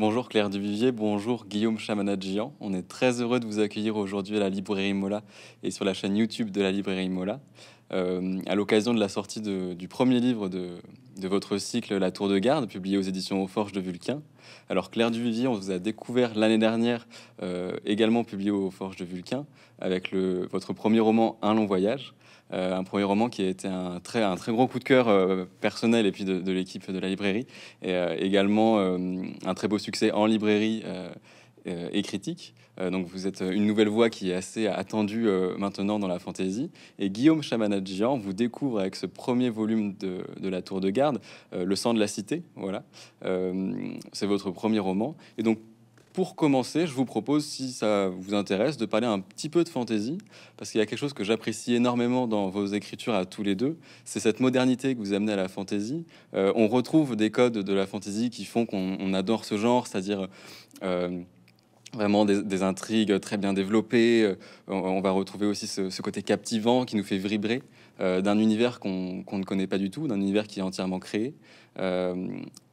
Bonjour Claire Duvivier, bonjour Guillaume Chamanadjian. On est très heureux de vous accueillir aujourd'hui à la librairie Mola et sur la chaîne YouTube de la librairie Mola. Euh, à l'occasion de la sortie du premier livre de, votre cycle La Tour de Garde, publié aux éditions Aux Forges de Vulcain. Alors Claire Duvivier, on vous a découvert l'année dernière, euh, également publié aux Forges de Vulcain, avec votre premier roman Un long voyage. Euh, un premier roman qui a été un très, un très gros coup de cœur euh, personnel et puis de, l'équipe de la librairie. Et euh, également un très beau succès en librairie et critique. donc vous êtes une nouvelle voix qui est assez attendue maintenant dans la fantaisie. Et Guillaume Chamanadjian vous découvre avec ce premier volume de, de La Tour de Garde, Le sang de la cité. Voilà, c'est votre premier roman. Et donc pour commencer, je vous propose, si ça vous intéresse, de parler un petit peu de fantaisie, parce qu'il y a quelque chose que j'apprécie énormément dans vos écritures à tous les deux, c'est cette modernité que vous amenez à la fantaisie. Euh, on retrouve des codes de la fantaisie qui font qu'on adore ce genre, c'est-à-dire euh, vraiment des, intrigues très bien développées. Euh, on, va retrouver aussi ce, côté captivant qui nous fait vibrer d'un univers qu'on ne connaît pas du tout, d'un univers qui est entièrement créé.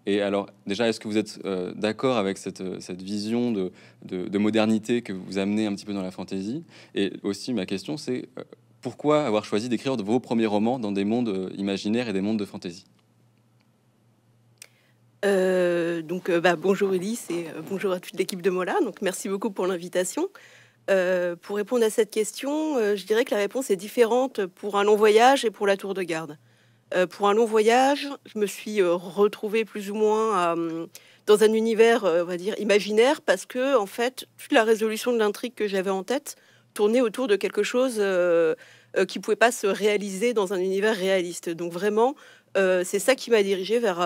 Et alors, déjà, est-ce que vous êtes euh, d'accord avec cette, euh, cette vision de, de, modernité que vous amenez un petit peu dans la fantaisie Et aussi, ma question, c'est euh, pourquoi avoir choisi d'écrire vos premiers romans dans des mondes imaginaires et des mondes de fantaisie donc, bah, bonjour Ulysse et bonjour à toute l'équipe de Mola. Donc, merci beaucoup pour l'invitation. pour répondre à cette question, je dirais que la réponse est différente pour un long voyage et pour la tour de garde. Euh, pour un long voyage, je me suis euh, retrouvée plus ou moins euh, dans un univers, on va dire, imaginaire, parce que, en fait, toute la résolution de l'intrigue que j'avais en tête tournait autour de quelque chose qui ne pouvait pas se réaliser dans un univers réaliste. Donc, vraiment, c'est ça qui m'a dirigée vers,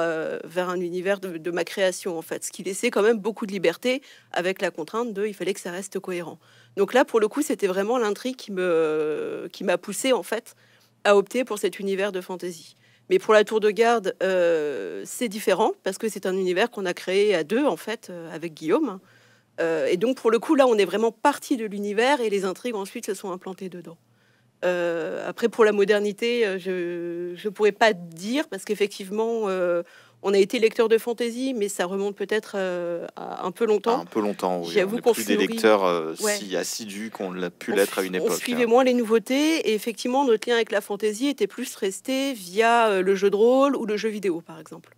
vers un univers de, ma création, en fait, ce qui laissait quand même beaucoup de liberté avec la contrainte de il fallait que ça reste cohérent. Donc là, pour le coup, c'était vraiment l'intrigue qui m'a qui poussée, en fait, à opter pour cet univers de fantaisie. Mais pour la tour de garde, euh, c'est différent parce que c'est un univers qu'on a créé à deux, en fait, euh, avec Guillaume. Euh, et donc, pour le coup, là, on est vraiment parti de l'univers et les intrigues ensuite se sont implantées dedans. après, pour la modernité, je ne pourrais pas dire parce qu'effectivement, on a été lecteur de fantaisie, mais ça remonte peut-être euh, un peu longtemps. un peu longtemps, oui. J'avoue qu'on plus des lecteurs euh, si assidus qu'on l'a pu l'être à une époque. On suivait hein. moins les nouveautés, et effectivement, notre lien avec la fantaisie était plus resté via euh, le jeu de rôle ou le jeu vidéo, par exemple.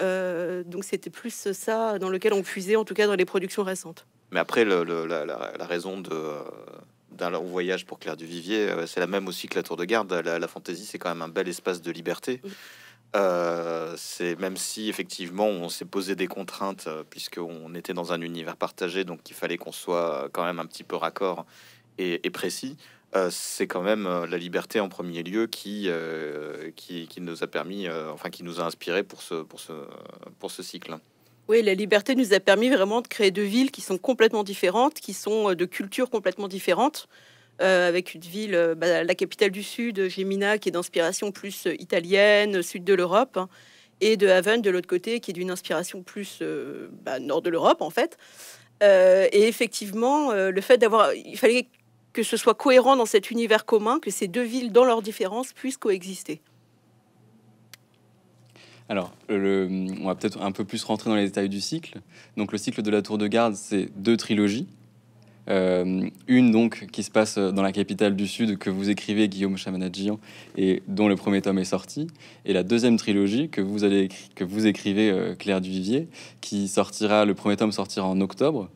donc c'était plus ça dans lequel on fusait, en tout cas dans les productions récentes. Mais après, la, raison d'un long voyage pour Claire du Vivier, c'est la même aussi que la Tour de Garde. La, fantaisie, c'est quand même un bel espace de liberté. Euh, c'est même si effectivement on s'est posé des contraintes euh, puisqu'on était dans un univers partagé, donc il fallait qu'on soit euh, quand même un petit peu raccord et, précis. c'est quand même la liberté en premier lieu qui, qui, nous a permis, enfin qui nous a inspiré pour ce, pour ce, pour ce cycle. Oui, la liberté nous a permis vraiment de créer deux villes qui sont complètement différentes, qui sont de cultures complètement différentes. Euh, avec une ville, euh, bah, la capitale du Sud, Gemina, qui est d'inspiration plus euh, italienne, sud de l'Europe, hein, et de Haven de l'autre côté, qui est d'une inspiration plus bah, nord de l'Europe en fait. et effectivement, le fait d'avoir, il fallait que ce soit cohérent dans cet univers commun, que ces deux villes, dans leurs différences, puissent coexister. Alors, on va peut-être un peu plus rentrer dans les détails du cycle. Donc, le cycle de la Tour de Garde, c'est deux trilogies. Euh, une donc qui se passe euh, dans la capitale du Sud que vous écrivez Guillaume Chamanadjian et dont le premier tome est sorti, et la deuxième trilogie que vous allez que vous écrivez euh, Claire Duvivier qui sortira le premier tome sortira en octobre.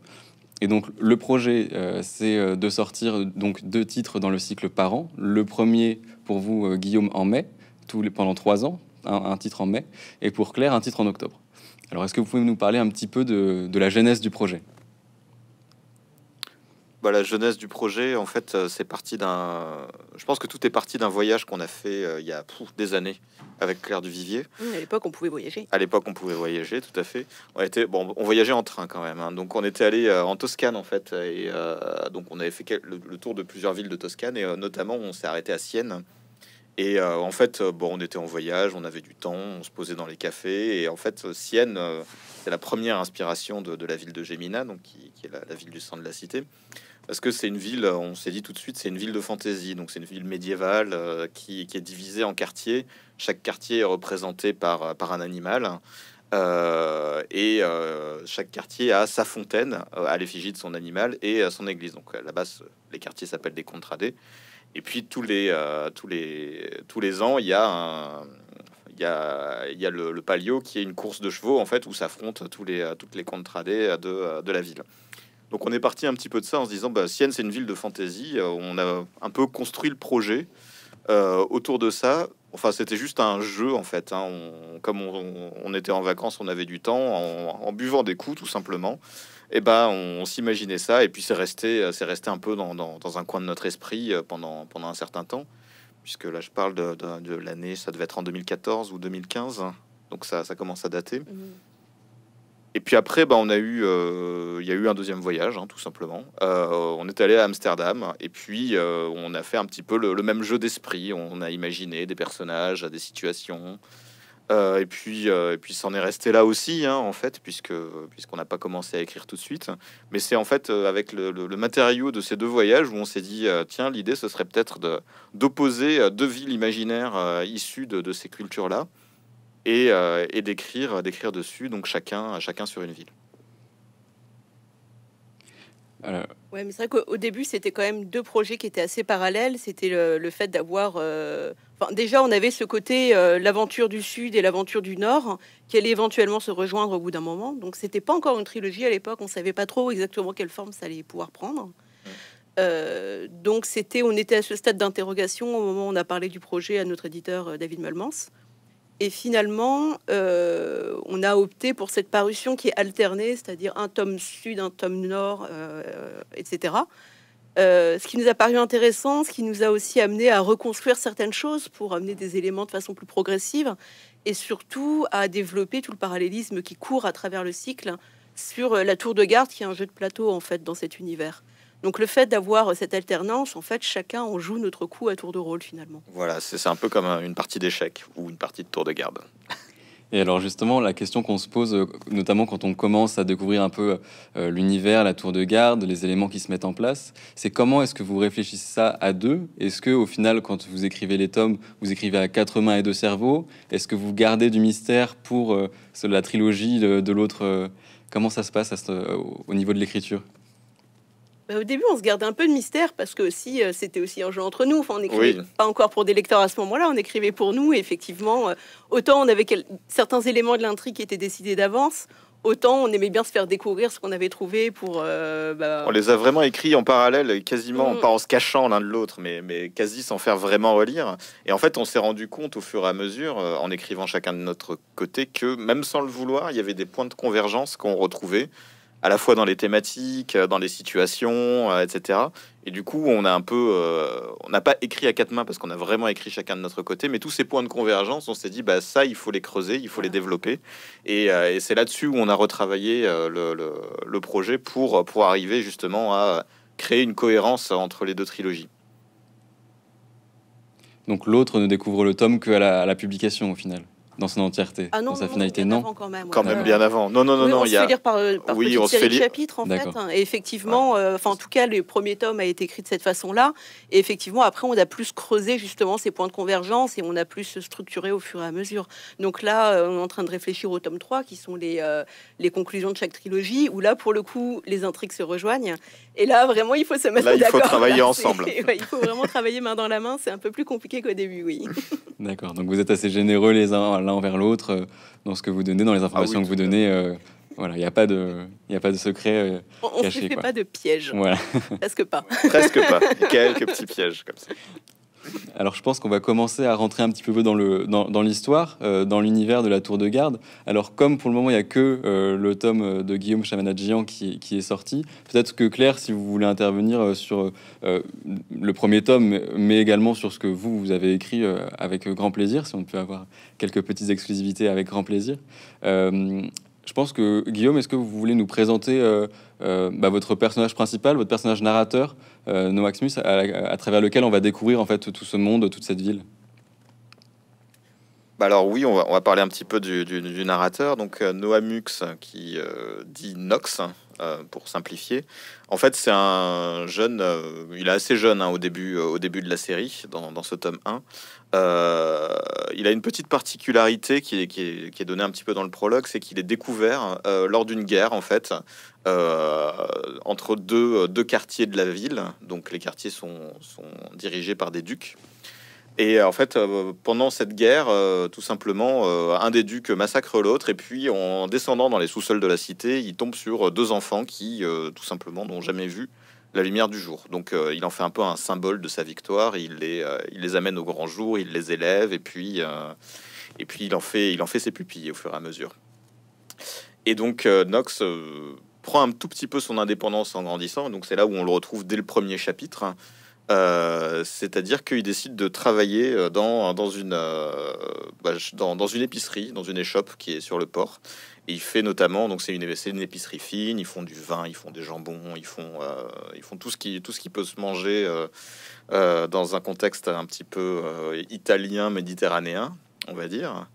Et donc le projet c'est de sortir donc deux titres dans le cycle par an. Le premier pour vous Guillaume en mai, tous pendant trois ans, un, titre en mai, et pour Claire un titre en octobre. Alors, est-ce que vous pouvez nous parler un petit peu de, de la genèse du projet bah, la jeunesse du projet, en fait, euh, c'est parti d'un. Je pense que tout est parti d'un voyage qu'on a fait euh, il y a des années avec Claire du Vivier à l'époque, on pouvait voyager. À l'époque, on pouvait voyager, tout à fait. On était bon, on voyageait en train quand même. Hein. Donc, on était allé euh, en Toscane en fait, et donc on avait fait le, tour de plusieurs villes de Toscane et notamment on s'est arrêté à Sienne. Et en fait, bon, on était en voyage, on avait du temps, on se posait dans les cafés. Et en fait, Sienne, c'est la première inspiration de, la ville de Gemina, donc qui, est la, la ville du centre de la cité parce que c'est une ville, on s'est dit tout de suite, c'est une ville de fantaisie. Donc c'est une ville médiévale euh, qui, est divisée en quartiers. Chaque quartier est représenté par, euh, un animal. Euh, et chaque quartier a sa fontaine à l'effigie de son animal et à son église. Donc là-bas, les quartiers s'appellent des contradés. Et puis tous les, ans, il y a le, palio qui est une course de chevaux en fait où s'affrontent tous les, toutes les contradés de la ville. Donc on est parti un petit peu de ça en se disant, bah, Sienne, c'est une ville de fantaisie. Euh, on a un peu construit le projet euh, autour de ça. Enfin, c'était juste un jeu en fait. Hein. comme on, était en vacances, on avait du temps, en, buvant des coups tout simplement. Et eh ben, on, s'imaginait ça, et puis c'est resté, c'est resté un peu dans, un coin de notre esprit euh, pendant, pendant un certain temps, puisque là je parle de, l'année, ça devait être en 2014 ou 2015, donc ça, commence à dater. Mmh. Et puis après, bah, on a eu, euh, il y a eu un deuxième voyage, hein, tout simplement. Euh, on est allé à Amsterdam et puis euh, on a fait un petit peu le, même jeu d'esprit. On a imaginé des personnages, des situations. et puis, et puis, s'en est resté là aussi, hein, en fait, puisque puisqu'on n'a pas commencé à écrire tout de suite. Mais c'est en fait avec le, matériau de ces deux voyages où on s'est dit, tiens, l'idée ce serait peut-être d'opposer deux villes imaginaires issues de ces cultures-là. Euh, et, d'écrire, d'écrire dessus, donc chacun, chacun sur une ville. Oui, mais c'est vrai qu'au début, c'était quand même deux projets qui étaient assez parallèles. C'était le, fait d'avoir. Euh, enfin, déjà, on avait ce côté euh, l'aventure du Sud et l'aventure du Nord qui allait éventuellement se rejoindre au bout d'un moment. Donc, c'était pas encore une trilogie à l'époque. On savait pas trop exactement quelle forme ça allait pouvoir prendre. donc, c'était, on était à ce stade d'interrogation au moment où on a parlé du projet à notre éditeur David Malmans. Et finalement, euh, on a opté pour cette parution qui est alternée, c'est-à-dire un tome sud, un tome nord, euh, etc. Euh, ce qui nous a paru intéressant, ce qui nous a aussi amené à reconstruire certaines choses pour amener des éléments de façon plus progressive et surtout à développer tout le parallélisme qui court à travers le cycle sur la tour de garde qui est un jeu de plateau en fait dans cet univers. Donc le fait d'avoir euh, cette alternance, en fait, chacun en joue notre coup à tour de rôle finalement. Voilà, c'est un peu comme euh, une partie d'échec ou une partie de tour de garde. Et alors justement, la question qu'on se pose, euh, notamment quand on commence à découvrir un peu l'univers, la tour de garde, les éléments qui se mettent en place, c'est comment est-ce que vous réfléchissez ça à deux Est-ce que au final, quand vous écrivez les tomes, vous écrivez à quatre mains et deux cerveaux Est-ce que vous gardez du mystère pour la trilogie de, l'autre Comment ça se passe au niveau de l'écriture bah, au début, on se gardait un peu de mystère parce que aussi, euh, c'était aussi un jeu entre nous. Enfin, on n'écrivait pas encore pour des lecteurs à ce moment-là, on écrivait pour nous. effectivement, euh, autant on avait certains éléments de l'intrigue qui étaient décidés d'avance, autant on aimait bien se faire découvrir ce qu'on avait trouvé pour. Euh, bah, on les a vraiment écrits en parallèle, quasiment, mm. pas en se cachant l'un de l'autre, mais, mais quasi sans faire vraiment relire. Et en fait, on s'est rendu compte au fur et à mesure, en écrivant chacun de notre côté, que même sans le vouloir, il y avait des points de convergence qu'on retrouvait à la fois dans les thématiques, euh, dans les situations, euh, etc. Et du coup, on a un peu, euh, on n'a pas écrit à quatre mains parce qu'on a vraiment écrit chacun de notre côté, mais tous ces points de convergence, on s'est dit, bah ça, il faut les creuser, il faut les développer. Et, c'est là-dessus où on a retravaillé le, projet pour, pour arriver justement à créer une cohérence entre les deux trilogies. Donc l'autre ne découvre le tome qu'à à la publication au final dans son entièreté, ah non, sa finalité, non quand même, bien avant. Non, non, non, non. il y a... lire par, euh, oui, on se fait lire... chapitre en fait. Hein. Et effectivement, euh, enfin en tout cas, le premier tome a été écrit de cette façon-là. Et effectivement, après, on a plus creusé justement ces points de convergence et on a plus structuré au fur et à mesure. Donc là, euh, on est en train de réfléchir au tome 3, qui sont les les conclusions de chaque trilogie, où là, pour le coup, les intrigues se rejoignent. Et là, vraiment, il faut se mettre d'accord. Il faut travailler ensemble. il faut vraiment travailler main dans la main. C'est un peu plus compliqué qu'au début, oui. D'accord. Donc vous êtes assez généreux les uns l'un envers l'autre euh, dans ce que vous donnez, dans les informations ah que vous donnez. Euh, voilà, il n'y a, pas de, y a pas de secret. Euh, on ne fait pas de piège. Voilà. Presque pas. Quelques petits pièges comme ça. Alors je pense qu'on va commencer à rentrer un petit peu dans l'histoire, dans, euh, dans l'univers de la tour de garde. Alors comme pour le moment il n'y a que euh, le tome euh, de Guillaume Chamanadjian qui, qui est sorti, peut-être que Claire, si vous voulez intervenir sur le premier tome, mais également sur ce que vous, vous avez écrit avec grand plaisir, si on peut avoir quelques petites exclusivités avec grand plaisir. Je pense que Guillaume, est-ce que vous voulez nous présenter euh, euh, bah, votre personnage principal, votre personnage narrateur, euh, Noaxmus, à, travers lequel on va découvrir en fait tout ce monde, toute cette ville bah Alors oui, on va, parler un petit peu du, du narrateur. Donc Noamux, qui dit Nox, euh, pour simplifier. En fait, c'est un jeune, euh, il est assez jeune hein, au, début, euh, au début de la série, dans, ce tome 1. il a une petite particularité qui est, donnée un petit peu dans le prologue, c'est qu'il est découvert lors d'une guerre, en fait, entre deux, quartiers de la ville. Donc les quartiers sont dirigés par des ducs. Et euh, en fait, euh, pendant cette guerre, euh, tout simplement, un des ducs massacre l'autre, et puis en descendant dans les sous-sols de la cité, il tombe sur deux enfants qui, tout simplement, n'ont jamais vu la lumière du jour. Donc il en fait un peu un symbole de sa victoire, il les, amène au grand jour, il les élève, et puis, puis il, en fait, il en fait ses pupilles au fur et à mesure. Et donc Nox prend un tout petit peu son indépendance en grandissant, donc c'est là où on le retrouve dès le premier chapitre. Hein. Euh, c'est-à-dire qu'il décide de travailler euh, euh, bah, dans, une, épicerie, dans une échoppe qui est sur le port. Et il fait notamment, donc c'est une, épicerie fine, ils font du vin, ils font des jambons, ils font, tout ce qui peut se manger dans un contexte un petit peu italien, méditerranéen, on va dire.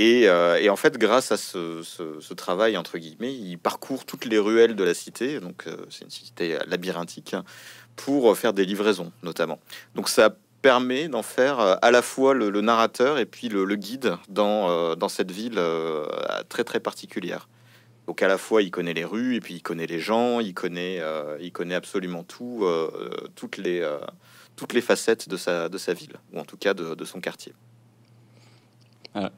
Euh, et, en fait, grâce à ce, travail, entre guillemets, il parcourt toutes les ruelles de la cité, donc euh, c'est une cité euh, labyrinthique, hein, pour faire des livraisons notamment. Donc ça permet d'en faire à la fois le, narrateur et puis le, guide dans, dans, cette ville très très particulière. Donc à la fois il connaît les rues et puis il connaît les gens, il connaît, il connaît absolument tout, toutes, les, toutes les facettes de sa, de sa ville, ou en tout cas de, de son quartier. Voilà.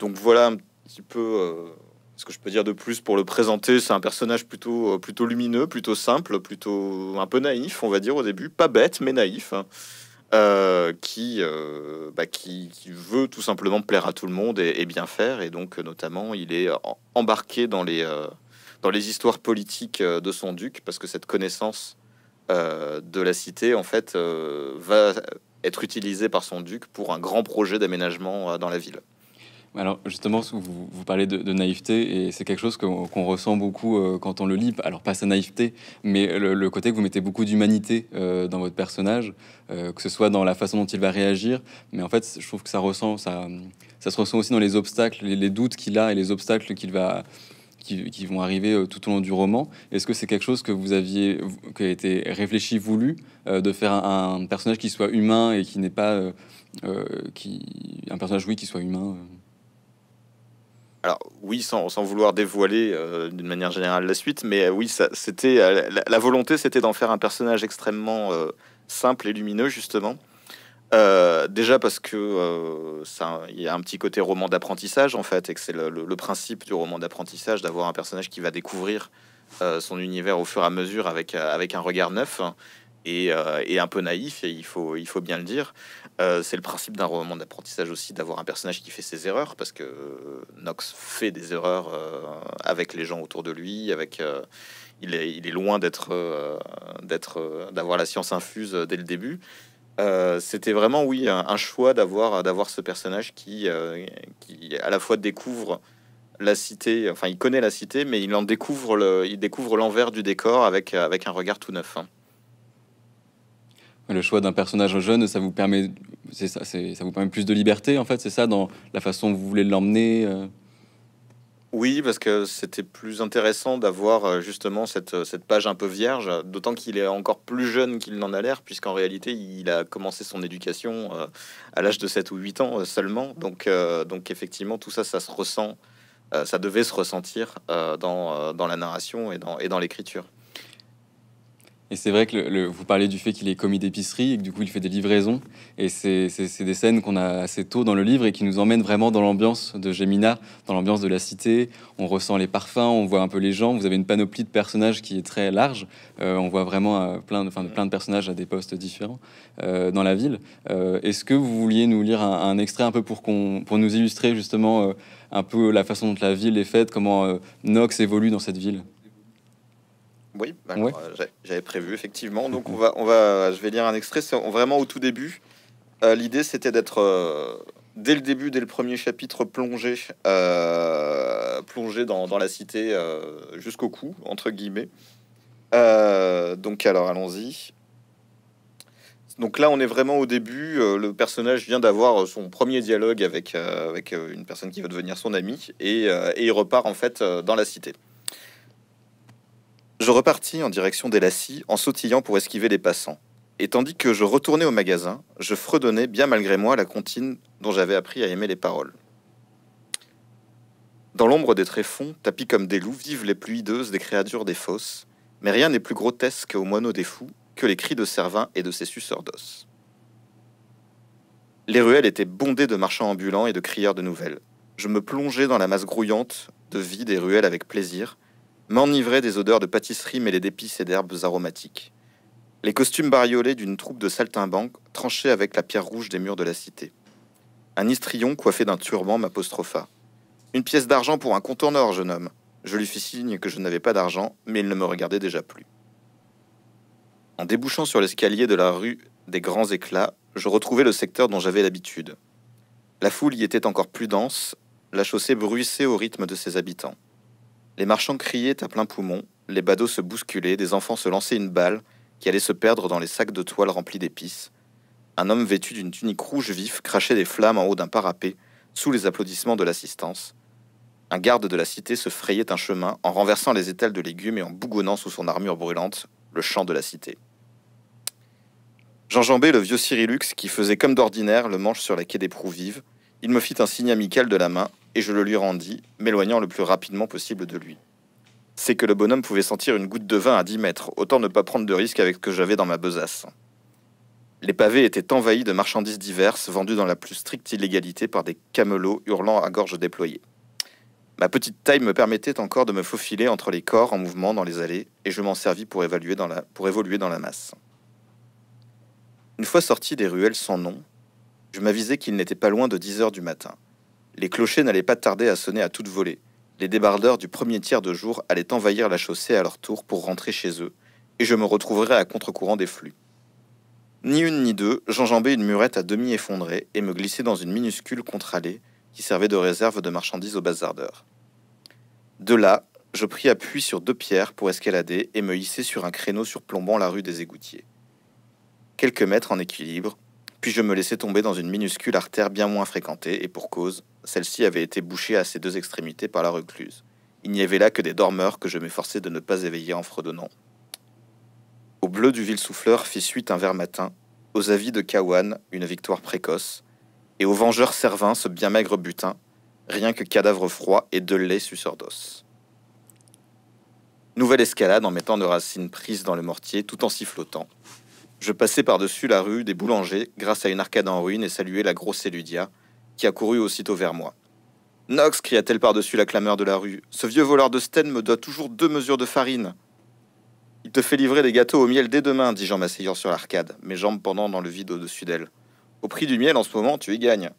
Donc voilà un petit peu euh, ce que je peux dire de plus pour le présenter. C'est un personnage plutôt, euh, plutôt lumineux, plutôt simple, plutôt un peu naïf, on va dire au début. Pas bête, mais naïf. Hein. Euh, bah, qui, qui, veut tout simplement plaire à tout le monde et, bien faire. Et donc, notamment, il est embarqué dans les, dans les histoires politiques de son duc, parce que cette connaissance de la cité, en fait, va être utilisée par son duc pour un grand projet d'aménagement dans la ville. Alors justement, vous, vous parlez de, naïveté et c'est quelque chose qu'on ressent beaucoup euh, quand on le lit. Alors pas sa naïveté, mais le, côté que vous mettez beaucoup d'humanité euh, dans votre personnage, euh, que ce soit dans la façon dont il va réagir, mais en fait, je trouve que ça ressent, ça, ça se ressent aussi dans les obstacles, les, doutes qu'il a et les obstacles qu'il va qui, vont arriver tout au long du roman. Est-ce que c'est quelque chose que vous aviez, qui a été réfléchi, voulu, de faire un, un, personnage qui soit humain et qui n'est pas, qui, un personnage oui qui soit humain? alors oui, sans, vouloir dévoiler euh, d'une manière générale la suite, mais euh, oui, c'était euh, la, volonté, c'était d'en faire un personnage extrêmement simple et lumineux justement. déjà parce que il y a un petit côté roman d'apprentissage en fait, et que c'est le, principe du roman d'apprentissage d'avoir un personnage qui va découvrir son univers au fur et à mesure avec avec un regard neuf. Euh, et, un peu naïf, et il faut, il faut bien le dire. Euh, c'est le principe d'un roman d'apprentissage aussi, d'avoir un personnage qui fait ses erreurs, parce que euh, Nox fait des erreurs avec les gens autour de lui, avec, il, est, loin d'être, d'avoir la science infuse dès le début. c'était vraiment, oui, un, choix d'avoir, d'avoir ce personnage qui, qui, à la fois, découvre la cité, enfin, il connaît la cité, mais il en découvre, il découvre l'envers du décor avec, avec un regard tout neuf. Hein. Le choix d'un personnage jeune, ça vous permet, ça, vous permet plus de liberté, en fait, c'est ça, dans la façon dont vous voulez l'emmener euh? Oui, parce que c'était plus intéressant d'avoir euh, justement euh, cette, page un peu vierge, d'autant qu'il est encore plus jeune qu'il n'en a l'air, puisqu'en réalité, il a commencé son éducation à l'âge de 7 ou 8 ans seulement. Donc, donc effectivement, tout ça, ça se ressent, ça devait se ressentir dans, la narration et et dans l'écriture. Et c'est vrai que vous parlez du fait qu'il est commis d'épicerie et que du coup il fait des livraisons. Et c'est des scènes qu'on a assez tôt dans le livre et qui nous emmènent vraiment dans l'ambiance de Gemina, dans l'ambiance de la cité. On ressent les parfums, on voit un peu les gens. Vous avez une panoplie de personnages qui est très large. Euh, on voit vraiment euh, plein, de, plein de personnages à des postes différents euh, dans la ville. Est-ce que vous vouliez nous lire un, extrait un peu pour, pour nous illustrer justement un peu la façon dont la ville est faite, comment Nox évolue dans cette ville oui, euh, j'avais prévu effectivement. Donc on va, on va, je vais lire un extrait. vraiment au tout début. Euh, l'idée c'était d'être euh, dès le début, dès le premier chapitre, plongé, plongé dans, la cité jusqu'au cou entre guillemets. donc alors allons-y. Donc là, on est vraiment au début. le personnage vient d'avoir son premier dialogue avec, avec une personne qui va devenir son ami et, et il repart en fait dans la cité. Je repartis en direction des lacis en sautillant pour esquiver les passants. Et tandis que je retournais au magasin, je fredonnais bien malgré moi la comptine dont j'avais appris à aimer les paroles. Dans l'ombre des tréfonds, tapis comme des loups, vivent les plus hideuses des créatures des fosses, mais rien n'est plus grotesque aux moineaux des fous que les cris de Servin et de ses suceurs d'os. Les ruelles étaient bondées de marchands ambulants et de crieurs de nouvelles. Je me plongeais dans la masse grouillante de vie des ruelles avec plaisir, m'enivrait des odeurs de pâtisserie mêlées d'épices et d'herbes aromatiques. Les costumes bariolés d'une troupe de saltimbanques tranchaient avec la pierre rouge des murs de la cité. Un histrion coiffé d'un turban m'apostropha. Une pièce d'argent pour un contourneur, jeune homme. Je lui fis signe que je n'avais pas d'argent, mais il ne me regardait déjà plus. En débouchant sur l'escalier de la rue des Grands Éclats, je retrouvais le secteur dont j'avais l'habitude. La foule y était encore plus dense, la chaussée bruissait au rythme de ses habitants. Les marchands criaient à plein poumon, les badauds se bousculaient, des enfants se lançaient une balle qui allait se perdre dans les sacs de toile remplis d'épices. Un homme vêtu d'une tunique rouge vif crachait des flammes en haut d'un parapet, sous les applaudissements de l'assistance. Un garde de la cité se frayait un chemin en renversant les étals de légumes et en bougonnant sous son armure brûlante le champ de la cité. J'enjambais le vieux Cyrilux, qui faisait comme d'ordinaire le manche sur la quai des proues vives. Il me fit un signe amical de la main et je le lui rendis, m'éloignant le plus rapidement possible de lui. C'est que le bonhomme pouvait sentir une goutte de vin à dix mètres, autant ne pas prendre de risque avec ce que j'avais dans ma besace. Les pavés étaient envahis de marchandises diverses, vendues dans la plus stricte illégalité par des camelots hurlant à gorge déployée. Ma petite taille me permettait encore de me faufiler entre les corps en mouvement dans les allées, et je m'en servis pour, évaluer dans la, pour évoluer dans la masse. Une fois sorti des ruelles sans nom, je m'avisais qu'il n'était pas loin de 10 heures du matin. Les clochers n'allaient pas tarder à sonner à toute volée. Les débardeurs du premier tiers de jour allaient envahir la chaussée à leur tour pour rentrer chez eux, et je me retrouverais à contre-courant des flux. Ni une ni deux, j'enjambai une murette à demi effondrée et me glissai dans une minuscule contre-allée qui servait de réserve de marchandises aux bazardeurs. De là, je pris appui sur deux pierres pour escalader et me hisser sur un créneau surplombant la rue des égoutiers. Quelques mètres en équilibre, puis je me laissais tomber dans une minuscule artère bien moins fréquentée, et pour cause, celle-ci avait été bouchée à ses deux extrémités par la recluse. Il n'y avait là que des dormeurs que je m'efforçais de ne pas éveiller en fredonnant. Au bleu du ville-souffleur fit suite un vert matin, aux avis de Kawan, une victoire précoce, et aux vengeur servin ce bien maigre butin, rien que cadavre froid et de lait suceur d'os. Nouvelle escalade en mettant de racines prises dans le mortier tout en sifflotant, je passais par-dessus la rue des boulangers grâce à une arcade en ruine et saluai la grosse Eludia, qui accourut aussitôt vers moi. Nox cria-t-elle par-dessus la clameur de la rue, ce vieux voleur de Sten me doit toujours deux mesures de farine. Il te fait livrer des gâteaux au miel dès demain, dis-je en m'asseyant sur l'arcade, mes jambes pendant dans le vide au-dessus d'elle. Au prix du miel en ce moment, tu y gagnes.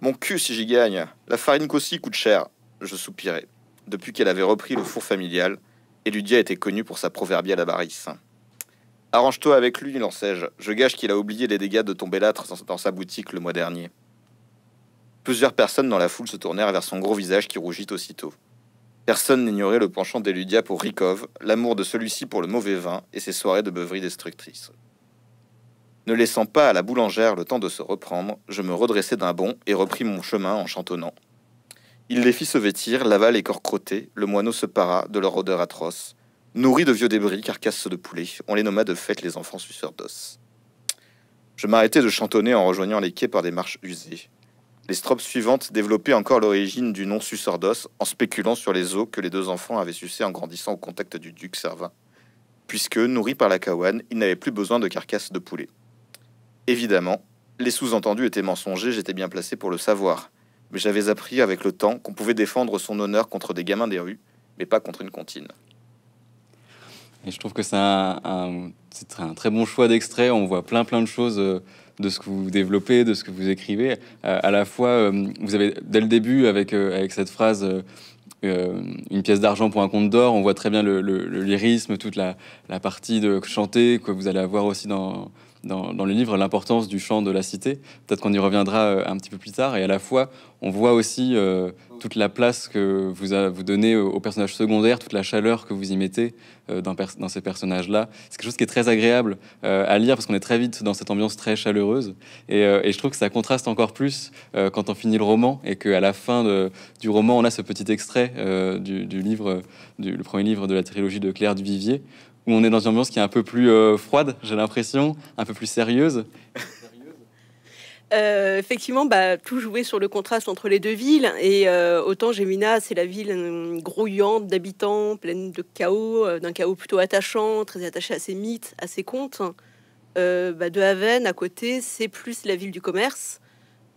Mon cul si j'y gagne La farine qu'aussi coûte cher Je soupirai. Depuis qu'elle avait repris le four familial, Eludia était connue pour sa proverbiale avarice. Arrange-toi avec lui, lançai-je. Je gâche qu'il a oublié les dégâts de ton bellâtre dans sa boutique le mois dernier. Plusieurs personnes dans la foule se tournèrent vers son gros visage qui rougit aussitôt. Personne n'ignorait le penchant d'Eludia pour Rikov, l'amour de celui-ci pour le mauvais vin et ses soirées de beuverie destructrice. Ne laissant pas à la boulangère le temps de se reprendre, je me redressai d'un bond et repris mon chemin en chantonnant. Il les fit se vêtir, lava les corps crottés, le moineau se para de leur odeur atroce. Nourris de vieux débris, carcasses de poulet, on les nomma de fait les enfants suceurs d'os. Je m'arrêtai de chantonner en rejoignant les quais par des marches usées. Les strobes suivantes développaient encore l'origine du nom suceur d'os en spéculant sur les os que les deux enfants avaient sucés en grandissant au contact du duc Servin. Puisque, nourris par la caouane, ils n'avaient plus besoin de carcasses de poulet. Évidemment, les sous-entendus étaient mensongers, j'étais bien placé pour le savoir. Mais j'avais appris avec le temps qu'on pouvait défendre son honneur contre des gamins des rues, mais pas contre une comptine. Et je trouve que c'est un, très bon choix d'extrait. On voit plein, plein de choses euh, de ce que vous développez, de ce que vous écrivez. Euh, à la fois, euh, vous avez, dès le début, avec, avec cette phrase, une pièce d'argent pour un compte d'or, on voit très bien le, lyrisme, toute la, la, partie de chanter que vous allez avoir aussi dans, dans, le livre l'importance du chant de la cité. Peut-être qu'on y reviendra euh, un petit peu plus tard. Et à la fois, on voit aussi euh, toute la place que vous, vous donnez aux personnages secondaires, toute la chaleur que vous y mettez euh, dans, ces personnages-là. C'est quelque chose qui est très agréable à lire parce qu'on est très vite dans cette ambiance très chaleureuse. Et, je trouve que ça contraste encore plus quand on finit le roman et qu'à la fin du roman, on a ce petit extrait du, livre, du le premier livre de la trilogie de Claire du Vivier où on est dans une ambiance qui est un peu plus euh, froide, j'ai l'impression, un peu plus sérieuse. Euh, effectivement, bah, tout jouer sur le contraste entre les deux villes. Et euh, autant Gemina, c'est la ville hum, grouillante d'habitants, pleine de chaos, d'un chaos plutôt attachant, très attaché à ses mythes, à ses contes. Bah, de Haven, à côté, c'est plus la ville du commerce,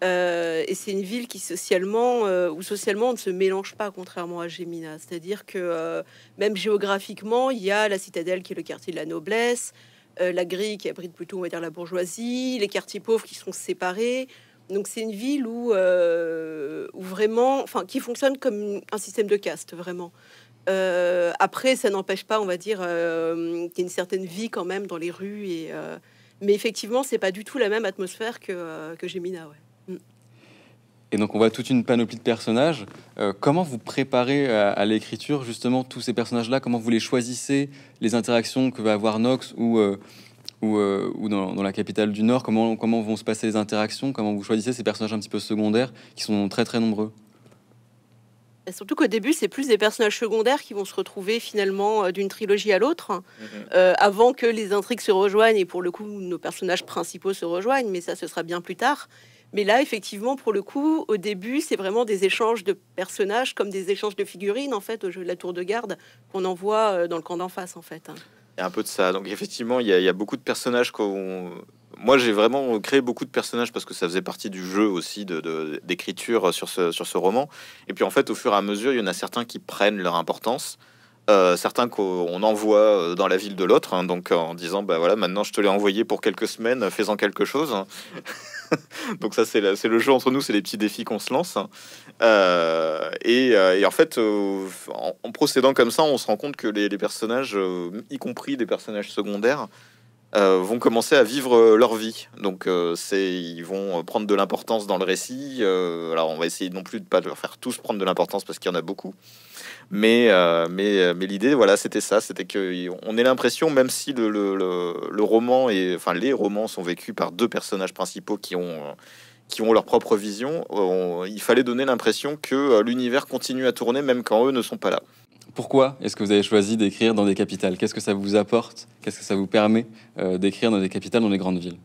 euh, et c'est une ville qui socialement euh, ou socialement on ne se mélange pas contrairement à Gémina, c'est-à-dire que euh, même géographiquement il y a la citadelle qui est le quartier de la noblesse, la grille qui abrite plutôt on va dire la bourgeoisie, les quartiers pauvres qui sont séparés. Donc c'est une ville où, vraiment, enfin qui fonctionne comme un système de caste vraiment. après ça n'empêche pas on va dire qu'il y a une certaine vie quand même dans les rues et mais effectivement, c'est pas du tout la même atmosphère que, que Ouais. Et donc on voit toute une panoplie de personnages. Euh, comment vous préparez à, l'écriture justement tous ces personnages-là Comment vous les choisissez Les interactions que va avoir Nox ou, euh, ou, euh, dans, la capitale du Nord comment, comment vont se passer les interactions Comment vous choisissez ces personnages un petit peu secondaires qui sont très très nombreux bah, Surtout qu'au début, c'est plus des personnages secondaires qui vont se retrouver finalement d'une trilogie à l'autre, hein. mm-hmm. avant que les intrigues se rejoignent et pour le coup nos personnages principaux se rejoignent, mais ça ce sera bien plus tard. Mais là, effectivement, pour le coup, au début, c'est vraiment des échanges de personnages comme des échanges de figurines, en fait, au jeu de la tour de garde qu'on envoie euh, dans le camp d'en face, en fait. Hein. Il y a un peu de ça. Donc, effectivement, il y, a, beaucoup de personnages qu'on moi, j'ai vraiment créé beaucoup de personnages parce que ça faisait partie du jeu aussi d'écriture de, d'écriture sur, ce, sur ce roman. Et puis, en fait, au fur et à mesure, il y en a certains qui prennent leur importance, euh, certains qu'on envoie euh, dans la ville de l'autre, hein. donc en disant, bah voilà, maintenant je te l'ai envoyé pour quelques semaines, fais-en quelque chose. Hein. Donc ça, c'est le, jeu entre nous, c'est les petits défis qu'on se lance. Hein. Euh, euh, et, en fait, euh, en, procédant comme ça, on se rend compte que les, personnages, y compris des personnages secondaires, vont commencer à vivre leur vie. Donc ils vont prendre de l'importance dans le récit. alors on va essayer non plus de pas leur faire tous prendre de l'importance parce qu'il y en a beaucoup. Mais, euh, mais, euh, mais l'idée, voilà, c'était ça, c'était qu'on ait l'impression, même si le, le, le, roman, et, enfin les romans sont vécus par deux personnages principaux qui ont, euh, qui ont leur propre vision, il fallait donner l'impression que l'univers continue à tourner même quand eux ne sont pas là. Pourquoi est-ce que vous avez choisi d'écrire dans des capitales Qu'est-ce que ça vous apporte Qu'est-ce que ça vous permet d'écrire dans des capitales, dans les grandes villes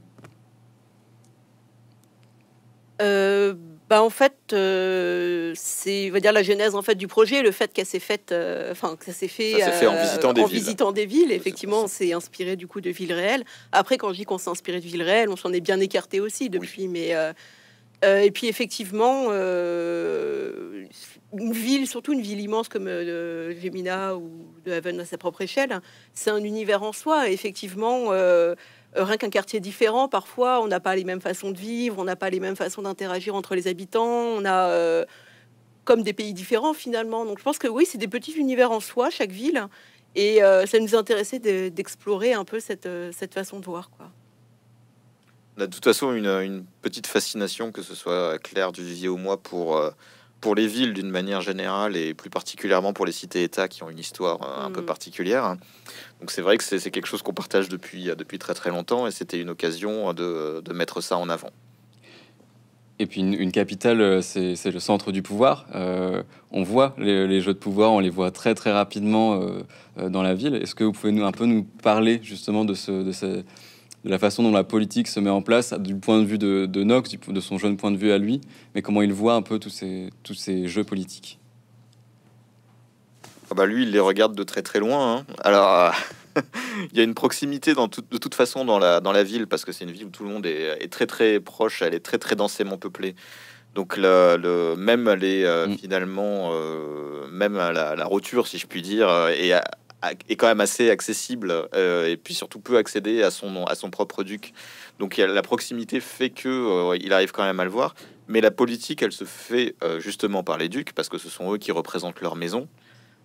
euh bah, en fait, euh, c'est va dire la genèse en fait du projet, le fait qu'elle s'est faite, euh, enfin que ça s'est fait, en, euh, visitant des, en visitant des, villes. Effectivement, on s'est inspiré du coup de villes réelles. Après, quand je dis qu'on s'est inspiré de villes réelles, on s'en est bien écarté aussi depuis. Mais et puis effectivement, une ville, surtout une ville immense comme Gemina ou de Haven à sa propre échelle, c'est un univers en soi. Effectivement. Euh, rien qu'un quartier différent, parfois, on n'a pas les mêmes façons de vivre, on n'a pas les mêmes façons d'interagir entre les habitants, on a euh, comme des pays différents finalement. Donc je pense que oui, c'est des petits univers en soi, chaque ville, et euh, ça nous intéressait d'explorer un peu cette, cette façon de voir. Quoi. On a de toute façon une, petite fascination, que ce soit Claire Duvivier ou moi, pour pour les villes d'une manière générale et plus particulièrement pour les cités-États qui ont une histoire euh, un peu mm. particulière. Donc c'est vrai que c'est quelque chose qu'on partage depuis, euh, depuis très très longtemps et c'était une occasion euh, de, mettre ça en avant. Et puis une, capitale, c'est le centre du pouvoir. on voit les, jeux de pouvoir, on les voit très très rapidement dans la ville. Est-ce que vous pouvez nous un peu nous parler justement de, ce, de, ce, de la façon dont la politique se met en place du point de vue de, Nox, de son jeune point de vue à lui, mais comment il voit un peu tous ces, tous ces jeux politiques. Ah bah lui, il les regarde de très très loin. Hein. Alors, euh, il y a une proximité dans de toute façon dans la, dans la ville, parce que c'est une ville où tout le monde est, très très proche, elle est très très densément peuplée. Donc le, même les euh, mm. finalement euh, même la, la, roture, si je puis dire, est quand même assez accessible euh, et puis surtout peut accéder à son, à son propre duc. Donc la proximité fait que euh, il arrive quand même à le voir. Mais la politique, elle se fait euh, justement par les ducs parce que ce sont eux qui représentent leur maison.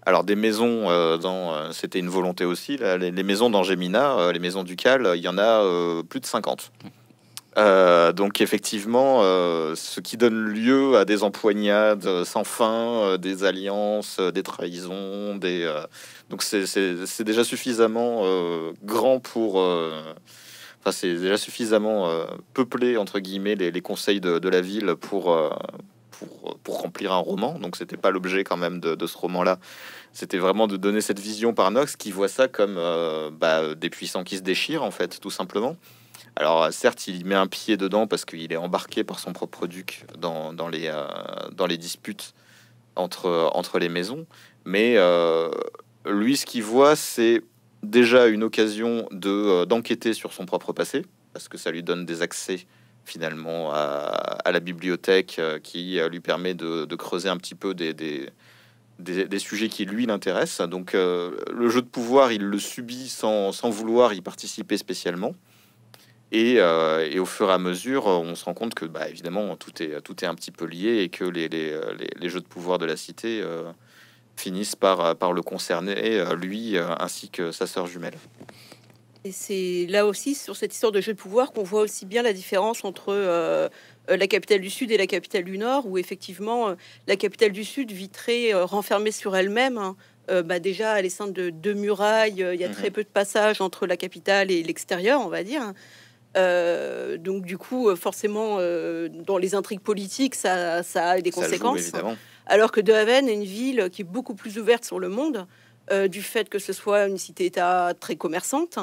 Alors des maisons, dans, c'était une volonté aussi. les, maisons d'Angémina les maisons ducales, il y en a plus de 50. Euh, donc effectivement, euh, ce qui donne lieu à des empoignades euh, sans fin, des alliances, des trahisons, donc c'est déjà suffisamment grand pour, enfin c'est déjà suffisamment peuplé entre guillemets les, conseils de, la ville pour pour, remplir un roman. Donc, c'était pas l'objet quand même de, ce roman-là. C'était vraiment de donner cette vision par Nox qui voit ça comme bah, des puissants qui se déchirent, en fait, tout simplement. Alors euh, certes, il y met un pied dedans parce qu'il est embarqué par son propre duc dans, les, euh, dans les disputes entre, entre les maisons, mais euh, lui, ce qu'il voit, c'est déjà une occasion de d'enquêter sur son propre passé, parce que ça lui donne des accès finalement à, la bibliothèque qui lui permet de, creuser un petit peu des, sujets qui lui l'intéressent. Donc le jeu de pouvoir, il le subit sans vouloir y participer spécialement. Euh, et, au fur et à mesure, on se rend compte que, bah, évidemment, tout est, tout est un petit peu lié et que les, les, les, jeux de pouvoir de la cité euh, finissent par, par le concerner, euh, lui, ainsi que sa sœur jumelle. Et c'est là aussi, sur cette histoire de jeu de pouvoir, qu'on voit aussi bien la différence entre la capitale du Sud et la capitale du Nord, où effectivement, la capitale du Sud vit très renfermée sur elle-même. Hein. bah déjà, elle est de deux murailles, il y a mmh très peu de passages entre la capitale et l'extérieur, on va dire. Hein. Euh, donc du coup, euh, forcément, euh, dans les intrigues politiques, ça, a des conséquences. alors que De Haven est une ville qui est beaucoup plus ouverte sur le monde, du fait que ce soit une cité-État très commerçante,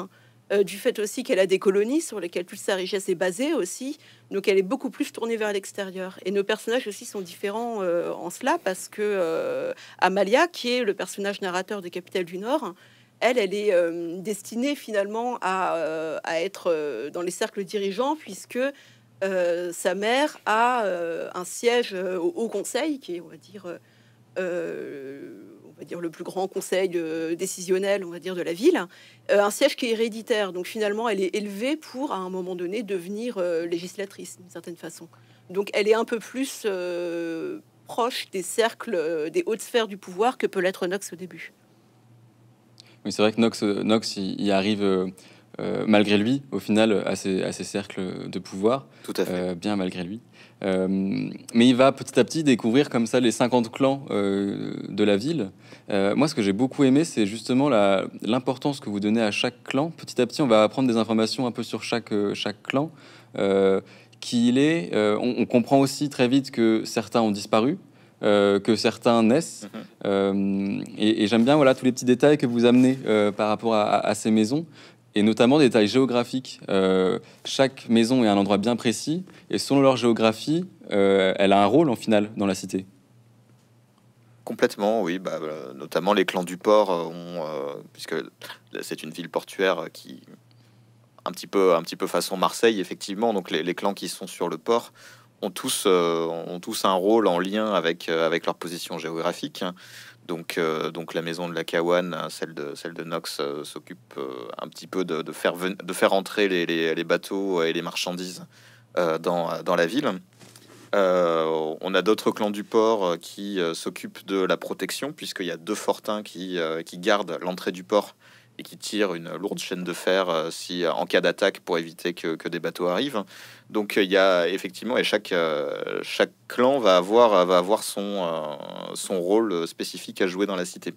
du fait aussi qu'elle a des colonies sur lesquelles toute sa richesse est basée aussi, donc elle est beaucoup plus tournée vers l'extérieur. Et nos personnages aussi sont différents en cela parce que Amalia, qui est le personnage narrateur des « Capitales du Nord, elle, elle est euh, destinée finalement à, euh, être euh, dans les cercles dirigeants, puisque sa mère a un siège au Conseil, qui est, on va dire, on va dire le plus grand conseil décisionnel, on va dire, de la ville, un siège qui est héréditaire. Donc finalement, elle est élevée pour, à un moment donné, devenir législatrice, d'une certaine façon. Donc elle est un peu plus proche des cercles, des hautes sphères du pouvoir que peut l'être Nox au début c'est vrai que Nox, euh, Nox il, arrive euh, euh, malgré lui, au final, à ses, à cercles de pouvoir. Tout à fait. bien malgré lui. mais il va petit à petit découvrir comme ça les 50 clans de la ville. moi, ce que j'ai beaucoup aimé, c'est justement l'importance que vous donnez à chaque clan. Petit à petit, on va apprendre des informations un peu sur chaque, chaque clan. qui il est. on, comprend aussi très vite que certains ont disparu, euh, que certains naissent. Mhm. Euh, et, j'aime bien voilà tous les petits détails que vous amenez euh, par rapport à, ces maisons, et notamment des détails géographiques. chaque maison est un endroit bien précis, et selon leur géographie, elle a un rôle en finale dans la cité. Complètement, oui. Bah, notamment les clans du port, ont, puisque c'est une ville portuaire qui un petit peu, un petit peu façon Marseille, effectivement. Donc les, les clans qui sont sur le port ont tous, euh, ont tous un rôle en lien avec, euh, avec leur position géographique. Donc, euh, donc la maison de la Kawan, celle de, celle de Nox, s'occupe un petit peu de, faire, de faire entrer les, bateaux et les marchandises dans, la ville. on a d'autres clans du port qui s'occupent de la protection, puisqu'il y a deux fortins qui gardent l'entrée du port et qui tire une lourde chaîne de fer euh, si, en cas d'attaque pour éviter que, que, des bateaux arrivent. Donc euh, il y a effectivement, et chaque, euh, chaque clan va avoir, va avoir son, son rôle spécifique à jouer dans la cité.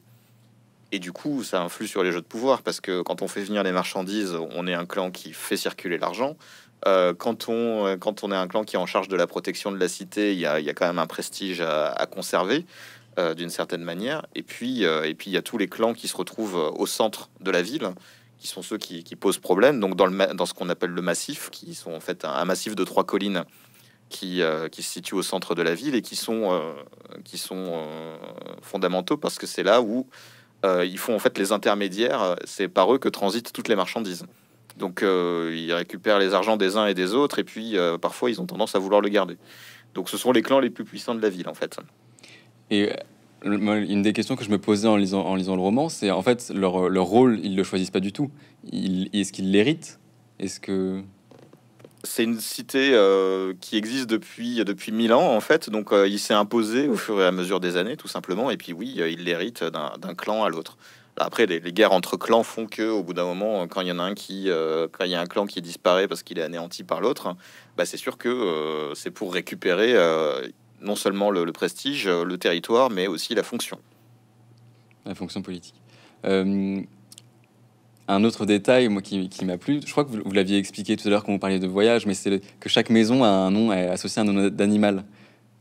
Et du coup, ça influe sur les jeux de pouvoir parce que quand on fait venir les marchandises, on est un clan qui fait circuler l'argent. quand, on, quand on est un clan qui est en charge de la protection de la cité, il y a, y a, quand même un prestige à, à conserver. Euh, d'une certaine manière. Et puis, euh, et puis, il y a tous les clans qui se retrouvent euh, au centre de la ville, qui sont ceux qui, posent problème. Donc, dans, le, dans ce qu'on appelle le massif, qui sont en fait un, massif de trois collines qui, se situent au centre de la ville et qui sont, qui sont fondamentaux parce que c'est là où ils font en fait les intermédiaires. C'est par eux que transitent toutes les marchandises. Donc, ils récupèrent les argents des uns et des autres, et puis parfois ils ont tendance à vouloir le garder. Donc, ce sont les clans les plus puissants de la ville en fait. Et euh, une des questions que je me posais en lisant, en lisant le roman, c'est en fait leur, euh, rôle, ils le choisissent pas du tout. Est-ce qu'ils l'héritent Est-ce que c'est une cité euh, qui existe depuis depuis mille ans en fait, donc il s'est imposé au fur et à mesure des années tout simplement. Et puis oui, il l'hérite d'un clan à l'autre. Après, les, guerres entre clans font que, au bout d'un moment, quand il y en a un qui, quand il y a un clan qui disparaît parce qu'il est anéanti par l'autre, bah, c'est sûr que c'est pour récupérer non seulement le, prestige, euh, le territoire, mais aussi la fonction. La fonction politique. Euh, un autre détail moi, qui, m'a plu, je crois que vous, l'aviez expliqué tout à l'heure quand vous parliez de voyage, mais c'est que chaque maison a un nom associé à un nom d'animal.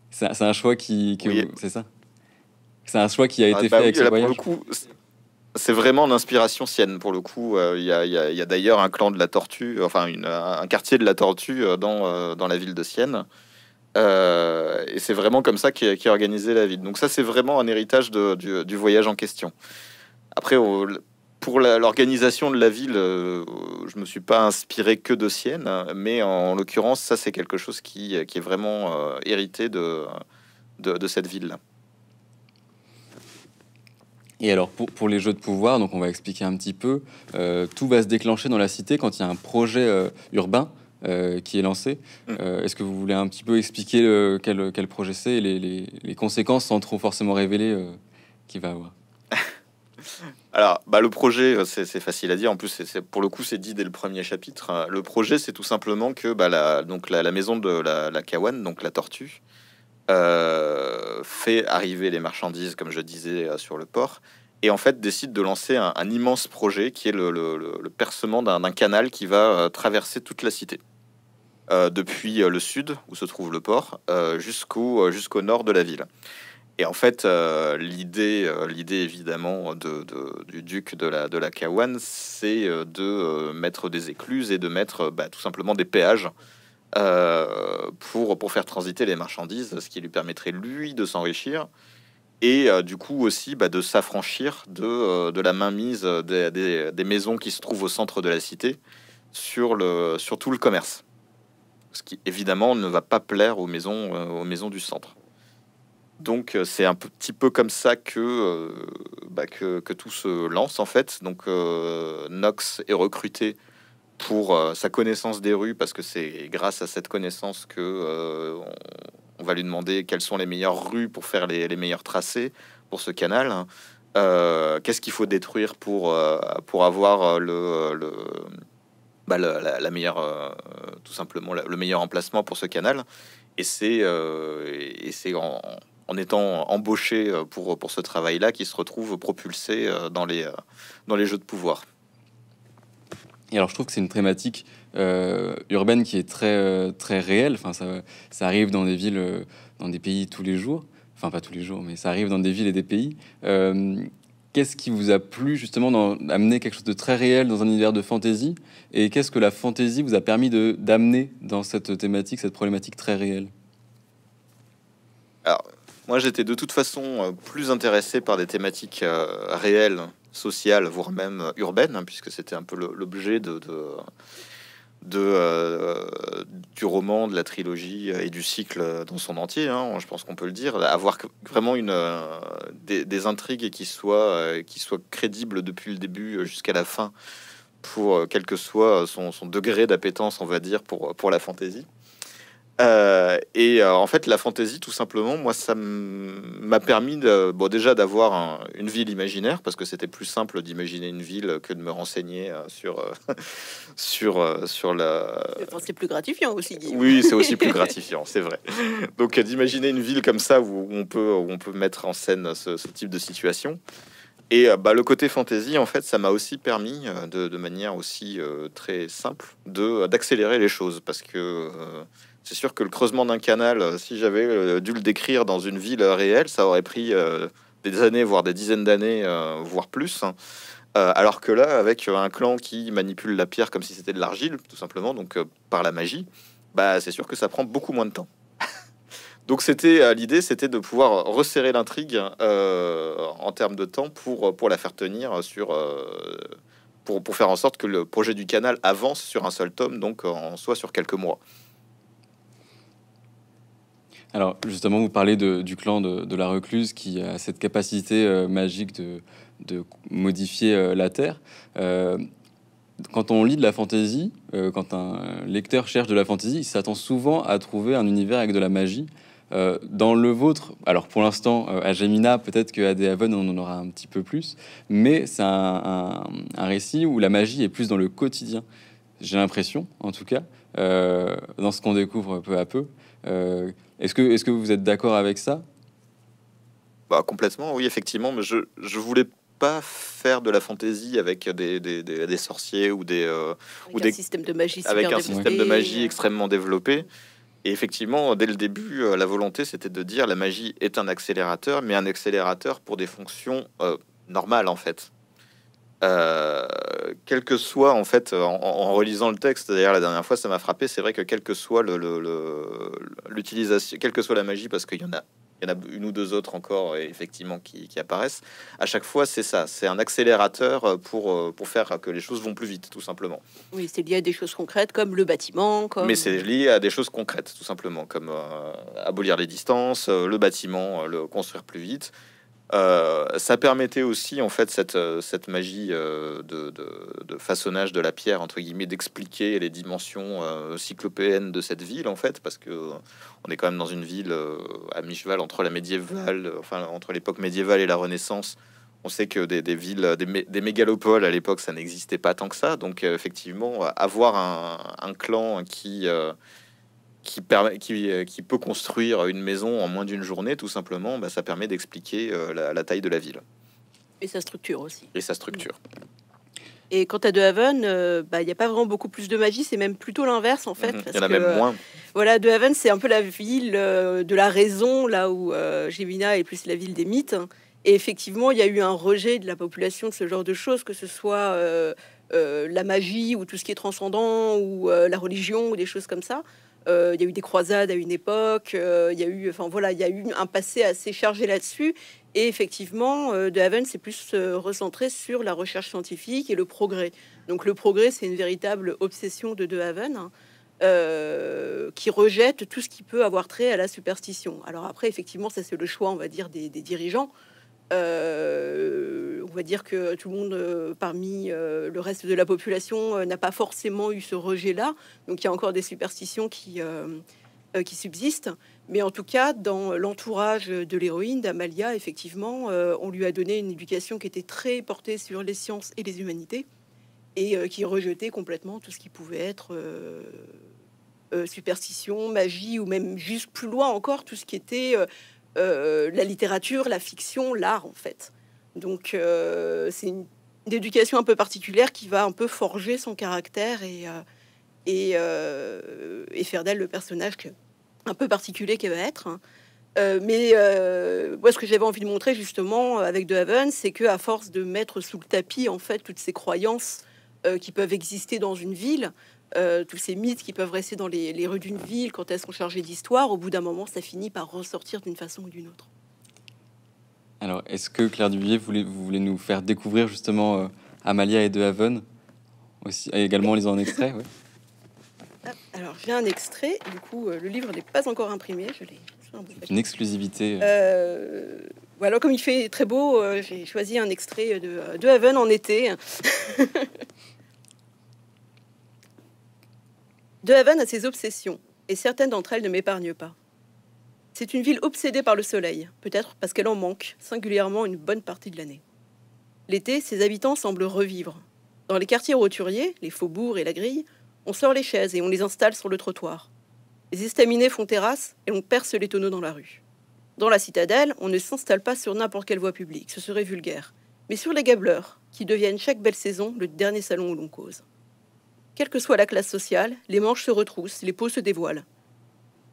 C'est un choix qui... C'est ça C'est un choix qui a ah, été bah fait avec ce voyage pour le coup, c'est vraiment l'inspiration sienne pour le coup. Euh, il y a, d'ailleurs un clan de la tortue, enfin un quartier de la tortue dans, dans la ville de Sienne. Euh, et c'est vraiment comme ça qu'est organisée la ville. Donc ça, c'est vraiment un héritage du, voyage en question. Après, pour l'organisation de la ville, euh, je me suis pas inspiré que de Sienne, mais en, l'occurrence, ça, c'est quelque chose qui, est vraiment euh, hérité de, de, cette ville-là. Et alors pour, pour, les jeux de pouvoir, donc on va expliquer un petit peu, tout va se déclencher dans la cité quand il y a un projet urbain euh, qui est lancé. Mm. Euh, est-ce que vous voulez un petit peu expliquer quel, quel, projet c'est et les, les, conséquences sans trop forcément révéler qui euh, qu'il va avoir Alors, bah, le projet, c'est facile à dire. En plus, c'est pour le coup, c'est dit dès le premier chapitre. Hein. Le projet, c'est tout simplement que bah, la, donc, la, maison de la, la, donc la tortue, fait arriver les marchandises, comme je disais, sur le port et en fait décide de lancer un, immense projet qui est le, le, percement d'un canal qui va traverser toute la cité. Euh, depuis euh, le sud, où se trouve le port, euh, jusqu'au jusqu'au nord de la ville. Et en fait, l'idée, l'idée évidemment de, du duc de la, de la Kawan, c'est de mettre des écluses et de mettre bah, tout simplement des péages pour, pour faire transiter les marchandises, ce qui lui permettrait, lui, de s'enrichir et du coup aussi bah, de s'affranchir de, de la mainmise des, des, des, maisons qui se trouvent au centre de la cité sur, le, sur tout le commerce ce qui évidemment ne va pas plaire aux maisons, euh, aux maisons du centre. Donc euh, c'est un petit peu comme ça euh, bah, que, que, tout se lance en fait. Donc Nox est recruté pour sa connaissance des rues parce que c'est grâce à cette connaissance que on, va lui demander quelles sont les meilleures rues pour faire les, les meilleurs tracés pour ce canal. Qu'est-ce qu'il faut détruire pour, pour avoir le bah, la, meilleure, euh, tout simplement, le meilleur emplacement pour ce canal. Et c'est euh, en, étant embauché euh, pour, pour ce travail-là qui se retrouve propulsé dans les, dans les jeux de pouvoir. Et alors, je trouve que c'est une thématique urbaine qui est très, très réelle. Enfin, ça, arrive dans des villes, dans des pays tous les jours. Enfin, pas tous les jours, mais ça arrive dans des villes et des pays qu'est-ce qui vous a plu justement d'amener quelque chose de très réel dans un univers de fantaisie et qu'est-ce que la fantaisie vous a permis d'amener dans cette thématique, cette problématique très réelle Alors, moi j'étais de toute façon euh, plus intéressé par des thématiques euh, réelles, sociales, voire même euh, urbaines, hein, puisque c'était un peu l'objet de, de, euh, du roman, de la trilogie euh, et du cycle dans son entier, hein, je pense qu'on peut le dire, avoir vraiment une, euh, des, intrigues qui soient, qui soient crédibles depuis le début jusqu'à la fin, pour quel que soit son, son degré d'appétence, on va dire, pour, pour la fantaisie. Euh, et euh, en fait, la fantaisie, tout simplement, moi, ça m'a permis de, bon, déjà d'avoir une ville imaginaire, parce que c'était plus simple d'imaginer une ville que de me renseigner euh, sur, sur, sur la. C'est plus gratifiant aussi. Oui, c'est aussi plus gratifiant, c'est vrai. Donc, d'imaginer une ville comme ça où, on peut, on peut mettre en scène ce, type de situation. Et bah, le côté fantaisie, en fait, ça m'a aussi permis, de, de manière aussi très simple, d'accélérer les choses, parce que c'est sûr que le creusement d'un canal, euh, si j'avais euh, dû le décrire dans une ville euh, réelle, ça aurait pris des années, voire des dizaines d'années, voire plus. Hein. alors que là, avec un clan qui manipule la pierre comme si c'était de l'argile, tout simplement, donc par la magie, bah c'est sûr que ça prend beaucoup moins de temps. donc c'était l'idée, c'était de pouvoir resserrer l'intrigue en termes de temps pour, pour la faire tenir sur pour, pour faire en sorte que le projet du canal avance sur un seul tome, donc en soit sur quelques mois. Alors justement, vous parlez du clan de, la recluse qui a cette capacité euh, magique de, modifier euh, la Terre. Euh, quand on lit de la fantaisie, quand un lecteur cherche de la fantaisie, il s'attend souvent à trouver un univers avec de la magie. dans le vôtre, alors pour l'instant, à Gemina, peut-être qu'à Haven, on en aura un petit peu plus, mais c'est un, récit où la magie est plus dans le quotidien j'ai l'impression, en tout cas, dans ce qu'on découvre peu à peu. Est-ce que, vous êtes d'accord avec ça bah, Complètement, oui, effectivement. Mais je ne voulais pas faire de la fantaisie avec des, sorciers ou des... Euh, ou des, de magie Avec un système de magie extrêmement développé. Et effectivement, dès le début, euh, la volonté, c'était de dire la magie est un accélérateur, mais un accélérateur pour des fonctions euh, normales, en fait. Euh, quel que soit, en fait, en, relisant le texte, d'ailleurs, la dernière fois, ça m'a frappé. C'est vrai que, quel que soit le, l'utilisation quelle que soit la magie, parce qu'il y en a. Il y en a une ou deux autres encore, effectivement, qui, apparaissent. À chaque fois, c'est ça. C'est un accélérateur pour, pour faire que les choses vont plus vite, tout simplement. Oui, c'est lié à des choses concrètes, comme le bâtiment. Comme... Mais c'est lié à des choses concrètes, tout simplement, comme euh, abolir les distances, euh, le bâtiment, euh, le construire plus vite. Euh, ça permettait aussi, en fait, cette, euh, cette magie euh, de, façonnage de la pierre, entre guillemets, d'expliquer les dimensions cyclopéennes de cette ville, en fait, parce que on est quand même dans une ville à mi-cheval entre la médiévale, enfin, entre l'époque médiévale et la Renaissance. On sait que des, villes, des, mégalopoles à l'époque, ça n'existait pas tant que ça. Donc, effectivement, avoir un, un clan qui qui, permet, euh, qui, peut construire une maison en moins d'une journée, tout simplement, bah, ça permet d'expliquer euh, la, taille de la ville. Et sa structure aussi. Et sa structure. Et quant à De Haven, euh, bah, il n'y a pas vraiment beaucoup plus de magie, c'est même plutôt l'inverse en fait. Mhm. il y en a même moins. voilà, De Haven, c'est un peu la ville de la raison, là où Gemina est plus la ville des mythes. Et effectivement, il y a eu un rejet de la population de ce genre de choses, que ce soit la magie ou tout ce qui est transcendant ou la religion ou des choses comme ça. Euh, il y a eu des croisades à une époque, euh, il y a eu, enfin voilà, il y a eu un passé assez chargé là-dessus. Et effectivement, De euh, Haven s'est plus recentré sur la recherche scientifique et le progrès. Donc le progrès, c'est une véritable obsession de De Haven. Hein, qui rejette tout ce qui peut avoir trait à la superstition. Alors après, effectivement, ça c'est le choix, on va dire, des dirigeants. Euh, on va dire que tout le monde euh, parmi euh, le reste de la population n'a pas forcément eu ce rejet-là. Donc il y a encore des superstitions qui, qui subsistent. Mais en tout cas, dans l'entourage de l'héroïne, d'Amalia, effectivement, on lui a donné une éducation qui était très portée sur les sciences et les humanités et qui rejetait complètement tout ce qui pouvait être superstition, magie ou même juste plus loin encore tout ce qui était... Euh, la littérature, la fiction, l'art en fait. Donc euh, c'est une, éducation un peu particulière qui va un peu forger son caractère et, euh, faire d'elle le personnage un peu particulier qu'elle va être. Hein. mais moi, ce que j'avais envie de montrer justement avec De Haven, c'est que force de mettre sous le tapis en fait toutes ces croyances qui peuvent exister dans une ville, euh, tous ces mythes qui peuvent rester dans les, rues d'une ville quand elles sont chargées d'histoire, au bout d'un moment, ça finit par ressortir d'une façon ou d'une autre. Alors, est-ce que Claire Dubier, vous voulez, vous voulez nous faire découvrir justement euh, Amalia et De Haven aussi, également les en extrait ah, Alors, j'ai un extrait. Du coup, euh, le livre n'est pas encore imprimé. Je l'ai. une exclusivité. Voilà, comme il fait très beau, j'ai choisi un extrait de, de Haven en été. De Haven a ses obsessions, et certaines d'entre elles ne m'épargnent pas. C'est une ville obsédée par le soleil, peut-être parce qu'elle en manque, singulièrement une bonne partie de l'année. L'été, ses habitants semblent revivre. Dans les quartiers roturiers, les faubourgs et la grille, on sort les chaises et on les installe sur le trottoir. Les estaminets font terrasse et on perce les tonneaux dans la rue. Dans la citadelle, on ne s'installe pas sur n'importe quelle voie publique, ce serait vulgaire, mais sur les gableurs, qui deviennent chaque belle saison le dernier salon où l'on cause. Quelle que soit la classe sociale, les manches se retroussent, les peaux se dévoilent.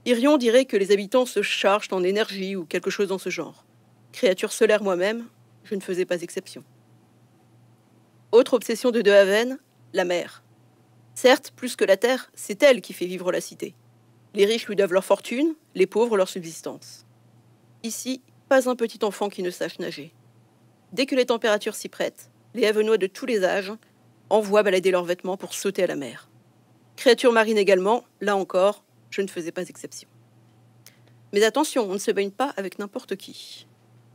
Irion dirait que les habitants se chargent en énergie ou quelque chose dans ce genre. Créature solaire moi-même, je ne faisais pas exception. Autre obsession de De Haven, la mer. Certes, plus que la terre, c'est elle qui fait vivre la cité. Les riches lui doivent leur fortune, les pauvres leur subsistance. Ici, pas un petit enfant qui ne sache nager. Dès que les températures s'y prêtent, les Havenois de tous les âges envoient balader leurs vêtements pour sauter à la mer. Créatures marines également, là encore, je ne faisais pas exception. Mais attention, on ne se baigne pas avec n'importe qui.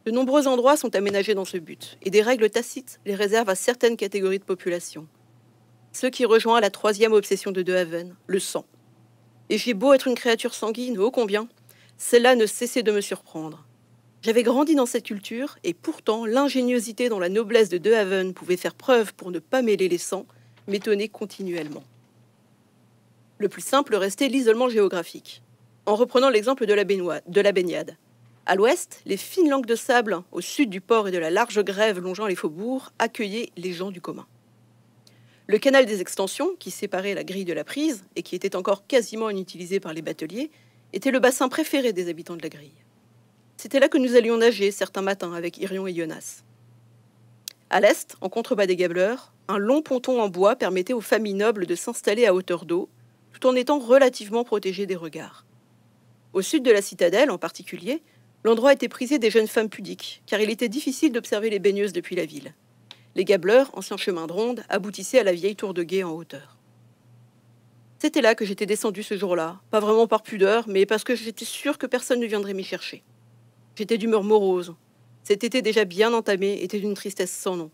De nombreux endroits sont aménagés dans ce but, et des règles tacites les réservent à certaines catégories de population. Ce qui rejoint la troisième obsession de De le sang. Et j'ai beau être une créature sanguine, ô combien, celle-là ne cessait de me surprendre. J'avais grandi dans cette culture et pourtant l'ingéniosité dont la noblesse de De Haven pouvait faire preuve pour ne pas mêler les sangs m'étonnait continuellement. Le plus simple restait l'isolement géographique. En reprenant l'exemple de, de la baignade, à l'ouest, les fines langues de sable au sud du port et de la large grève longeant les faubourgs accueillaient les gens du commun. Le canal des extensions, qui séparait la grille de la prise et qui était encore quasiment inutilisé par les bateliers, était le bassin préféré des habitants de la grille. C'était là que nous allions nager certains matins avec Irion et Jonas. À l'est, en contrebas des Gableurs, un long ponton en bois permettait aux familles nobles de s'installer à hauteur d'eau, tout en étant relativement protégées des regards. Au sud de la citadelle, en particulier, l'endroit était prisé des jeunes femmes pudiques, car il était difficile d'observer les baigneuses depuis la ville. Les gableurs, anciens chemins de ronde, aboutissaient à la vieille tour de guet en hauteur. C'était là que j'étais descendu ce jour-là, pas vraiment par pudeur, mais parce que j'étais sûr que personne ne viendrait m'y chercher. J'étais d'humeur morose. Cet été déjà bien entamé était d'une tristesse sans nom.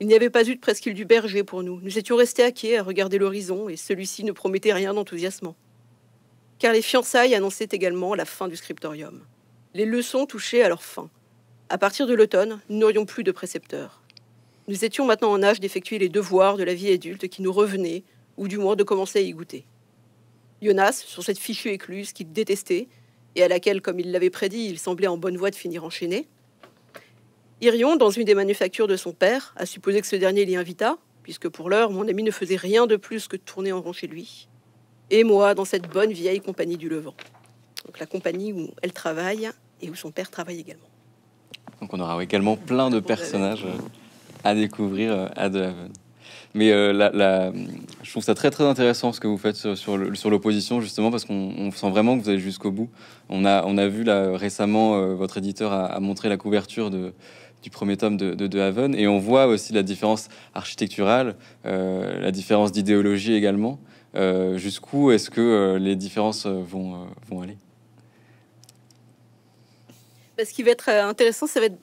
Il n'y avait pas eu de presqu'île du berger pour nous. Nous étions restés à quai à regarder l'horizon et celui-ci ne promettait rien d'enthousiasmant. Car les fiançailles annonçaient également la fin du scriptorium. Les leçons touchaient à leur fin. À partir de l'automne, nous n'aurions plus de précepteurs. Nous étions maintenant en âge d'effectuer les devoirs de la vie adulte qui nous revenait, »« ou du moins de commencer à y goûter. Jonas, sur cette fichue écluse qu'il détestait, et à laquelle, comme il l'avait prédit, il semblait en bonne voie de finir enchaîné. Irion, dans une des manufactures de son père, a supposé que ce dernier l'y invita, puisque pour l'heure, mon ami ne faisait rien de plus que tourner en rond chez lui, et moi, dans cette bonne vieille compagnie du Levant. Donc la compagnie où elle travaille et où son père travaille également. Donc on aura également plein de personnages à découvrir euh, à De mais euh, je trouve ça très très intéressant ce que vous faites sur, l'opposition justement parce qu'on sent vraiment que vous allez jusqu'au bout. On a, on a vu là récemment euh, votre éditeur a, montré la couverture du premier tome de, de, Haven et on voit aussi la différence architecturale, euh, la différence d'idéologie également. Jusqu'où est-ce que les différences vont, vont aller bah, Ce qui va être intéressant, ça va être,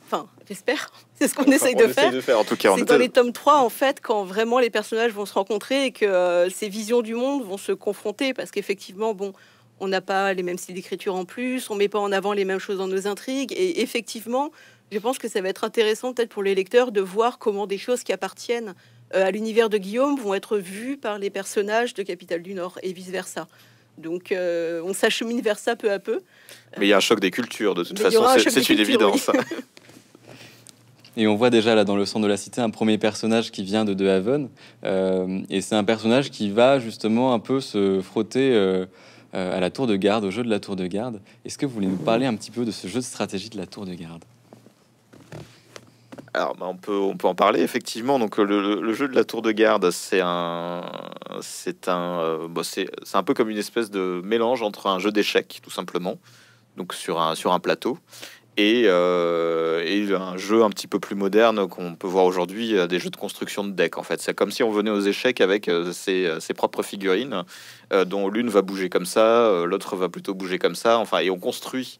J'espère. C'est ce qu'on essaye, de, faire. de faire. En tout cas, c'est dans les tomes 3, en fait, quand vraiment les personnages vont se rencontrer et que euh, ces visions du monde vont se confronter, parce qu'effectivement, bon, on n'a pas les mêmes styles d'écriture en plus, on met pas en avant les mêmes choses dans nos intrigues, et effectivement, je pense que ça va être intéressant peut-être pour les lecteurs de voir comment des choses qui appartiennent euh, à l'univers de Guillaume vont être vues par les personnages de Capitale du Nord et vice-versa. Donc euh, on s'achemine vers ça peu à peu. Mais il y a un choc des cultures, de toute façon, c'est une évidence. Et on voit déjà là dans le centre de la cité un premier personnage qui vient de De Haven. Euh, et c'est un personnage qui va justement un peu se frotter euh, euh, à la tour de garde, au jeu de la tour de garde. Est-ce que vous voulez nous parler un petit peu de ce jeu de stratégie de la tour de garde alors, bah, on, peut, on peut en parler effectivement. Donc, le, jeu de la tour de garde, c'est un, c'est un, bah, c'est, un peu comme une espèce de mélange entre un jeu d'échecs, tout simplement, donc sur un, sur un plateau, euh, et, un jeu un petit peu plus moderne qu'on peut voir aujourd'hui, euh, des jeux de construction de deck en fait. C'est comme si on venait aux échecs avec euh, ses, propres figurines, dont l'une va bouger comme ça, l'autre va plutôt bouger comme ça, enfin, et on construit.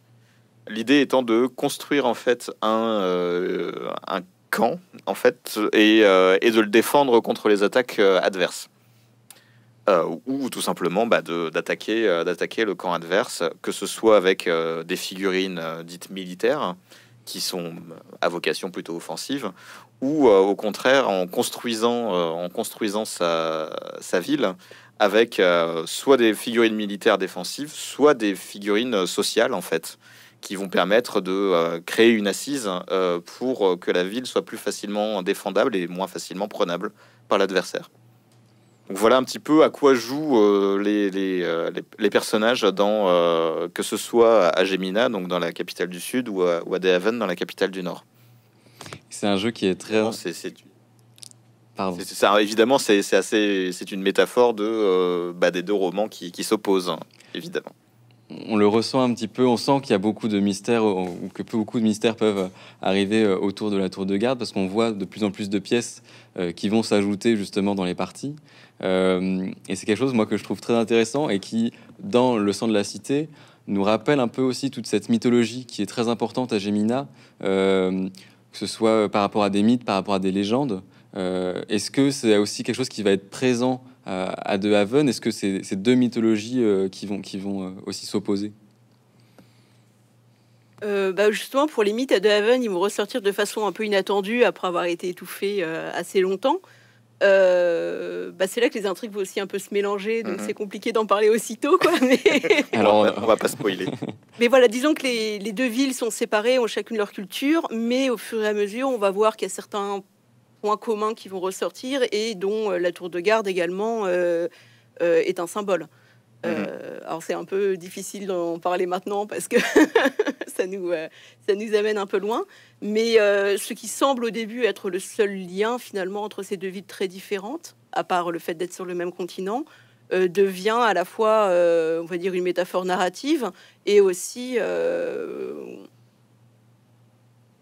L'idée étant de construire en fait un, un camp en fait et, et de le défendre contre les attaques adverses. Euh, ou tout simplement bah, euh, d'attaquer le camp adverse, que ce soit avec euh, des figurines dites militaires, qui sont à vocation plutôt offensive, ou au contraire en construisant, sa, sa ville avec soit des figurines militaires défensives, soit des figurines sociales en fait, qui vont permettre de créer une assise pour que la ville soit plus facilement défendable et moins facilement prenable par l'adversaire. Donc voilà un petit peu à quoi jouent euh, euh, les, personnages dans euh, que ce soit à Gemina, donc dans la capitale du sud, ou à, ou dans la capitale du nord. C'est un jeu qui est très. c'est, Pardon. évidemment, c'est, assez, c'est une métaphore de, bah, des deux romans qui, qui s'opposent, hein, évidemment on le ressent un petit peu, on sent qu'il y a beaucoup de mystères, ou que beaucoup de mystères peuvent arriver euh, autour de la tour de garde, parce qu'on voit de plus en plus de pièces euh, qui vont s'ajouter justement dans les parties. Euh, et c'est quelque chose, moi, que je trouve très intéressant et qui, dans le sang de la cité, nous rappelle un peu aussi toute cette mythologie qui est très importante à Gemina, que ce soit par rapport à des mythes, par rapport à des légendes. Est-ce que c'est aussi quelque chose qui va être présent euh, à De Haven. Est-ce que c'est ces deux mythologies euh, qui vont, qui vont euh, aussi s'opposer bah, justement, pour les mythes à De Haven, ils vont ressortir de façon un peu inattendue après avoir été étouffés assez longtemps. Bah, c'est là que les intrigues vont aussi un peu se mélanger, donc mhm. c'est compliqué d'en parler aussitôt. Alors, on va, va pas spoiler. mais voilà, disons que les, les, deux villes sont séparées, ont chacune leur culture, mais au fur et à mesure, on va voir qu'il y a certains points communs qui vont ressortir et dont euh, la tour de garde également euh, euh, est un symbole. Mhm. alors c'est un peu difficile d'en parler maintenant parce que ça, nous, ça nous amène un peu loin, mais ce qui semble au début être le seul lien finalement entre ces deux villes très différentes, à part le fait d'être sur le même continent, devient à la fois, on va dire, une métaphore narrative et aussi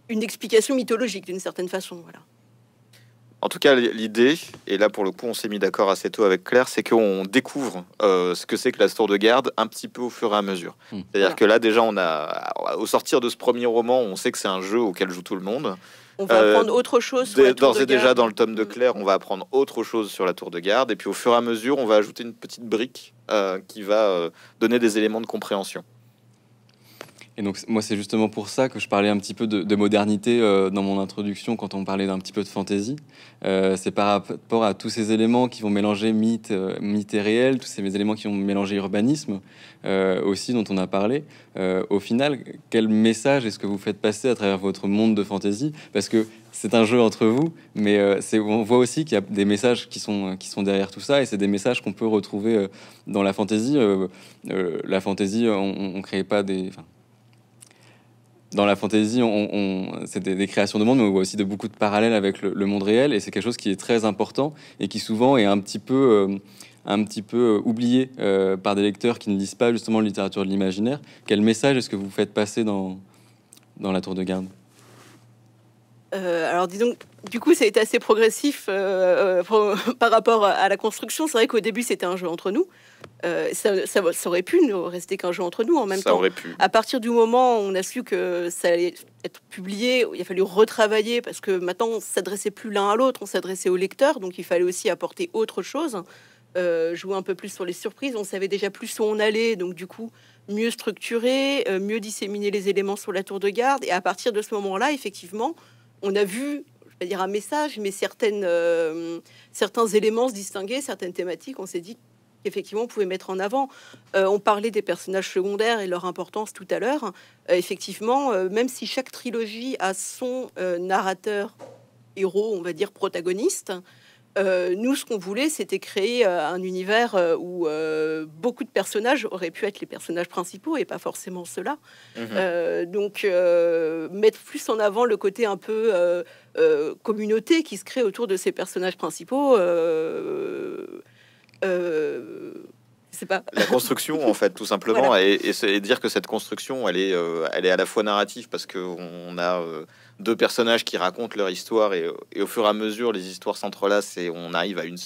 une explication mythologique d'une certaine façon. Voilà. En tout cas, l'idée, et là pour le coup, on s'est mis d'accord assez tôt avec Claire, c'est qu'on découvre euh, ce que c'est que la tour de garde un petit peu au fur et à mesure. Hmm. C'est-à-dire que là, déjà, on a, au sortir de ce premier roman, on sait que c'est un jeu auquel joue tout le monde. On va euh, apprendre autre chose. Sur la tour de déjà, dans le tome de mm. Claire, on va apprendre autre chose sur la tour de garde. Et puis, au fur et à mesure, on va ajouter une petite brique euh, qui va donner des éléments de compréhension. Et donc, moi, c'est justement pour ça que je parlais un petit peu de, modernité euh, dans mon introduction quand on parlait d'un petit peu de fantaisie. Euh, c'est par rapport à tous ces éléments qui vont mélanger mythe, euh, et réel, tous ces éléments qui vont mélanger urbanisme aussi, dont on a parlé. au final, quel message est-ce que vous faites passer à travers votre monde de fantaisie Parce que c'est un jeu entre vous, mais on voit aussi qu'il y a des messages qui sont, qui sont derrière tout ça, et c'est des messages qu'on peut retrouver dans la fantaisie. la fantaisie, on ne crée pas des dans la fantaisie, on, c'est des, créations de monde, mais on voit aussi de beaucoup de parallèles avec le, monde réel, et c'est quelque chose qui est très important et qui souvent est un petit peu, euh, euh, oublié euh, par des lecteurs qui ne lisent pas justement la littérature de l'imaginaire. Quel message est-ce que vous faites passer dans, dans la tour de garde euh, alors disons, du coup, ça a été assez progressif euh, euh, par rapport à la construction. C'est vrai qu'au début, c'était un jeu entre nous. ça, aurait pu ne rester qu'un jeu entre nous en même temps. À partir du moment où on a su que ça allait être publié, il a fallu retravailler parce que maintenant, on s'adressait plus l'un à l'autre, on s'adressait au lecteur, donc il fallait aussi apporter autre chose. jouer un peu plus sur les surprises, on savait déjà plus où on allait, donc du coup, mieux structurer, mieux disséminer les éléments sur la tour de garde. Et à partir de ce moment-là, effectivement, on a vu, je vais dire un message, mais euh, certains éléments se distinguaient, certaines thématiques, on s'est dit qu'effectivement on pouvait mettre en avant. Euh, on parlait des personnages secondaires et leur importance tout à l'heure. Euh, effectivement, même si chaque trilogie a son narrateur héros, on va dire protagoniste, euh, nous, ce qu'on voulait, c'était créer euh, un univers euh, où beaucoup de personnages auraient pu être les personnages principaux et pas forcément ceux-là. Mhm. donc, mettre plus en avant le côté un peu communauté qui se crée autour de ces personnages principaux. c'est Pas. La construction, en fait, tout simplement, et, et, dire que cette construction, elle est, elle est à la fois narrative parce qu'on a deux personnages qui racontent leur histoire et, au fur et à mesure les histoires s'entrelacent et on arrive à une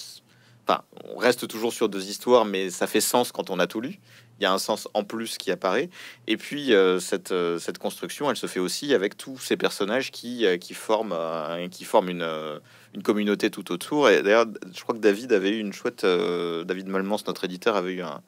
enfin on reste toujours sur deux histoires mais ça fait sens quand on a tout lu il y a un sens en plus qui apparaît et puis euh, cette, euh, cette construction elle se fait aussi avec tous ces personnages qui, euh, qui forment qui forment une, une communauté tout autour et d'ailleurs je crois que David avait eu une chouette David Malmans notre éditeur avait eu un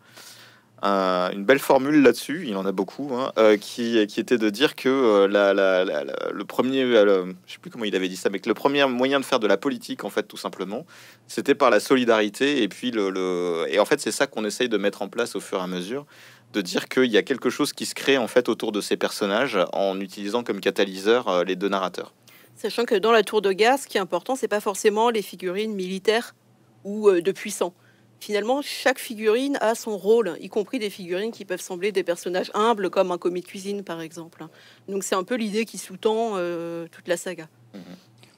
une belle formule là-dessus, il en a beaucoup, hein, euh, qui, était de dire que euh, le premier, euh, je sais plus comment il avait dit ça, mais que le premier moyen de faire de la politique, en fait, tout simplement, c'était par la solidarité. Et puis, le, et en fait, c'est ça qu'on essaye de mettre en place au fur et à mesure, de dire qu'il y a quelque chose qui se crée en fait autour de ces personnages en utilisant comme catalyseur les deux narrateurs. Sachant que dans la tour de gaz, ce qui est important, c'est pas forcément les figurines militaires ou de puissants finalement, chaque figurine a son rôle, y compris des figurines qui peuvent sembler des personnages humbles, comme un commis de cuisine, par exemple. Donc c'est un peu l'idée qui sous-tend euh, toute la saga.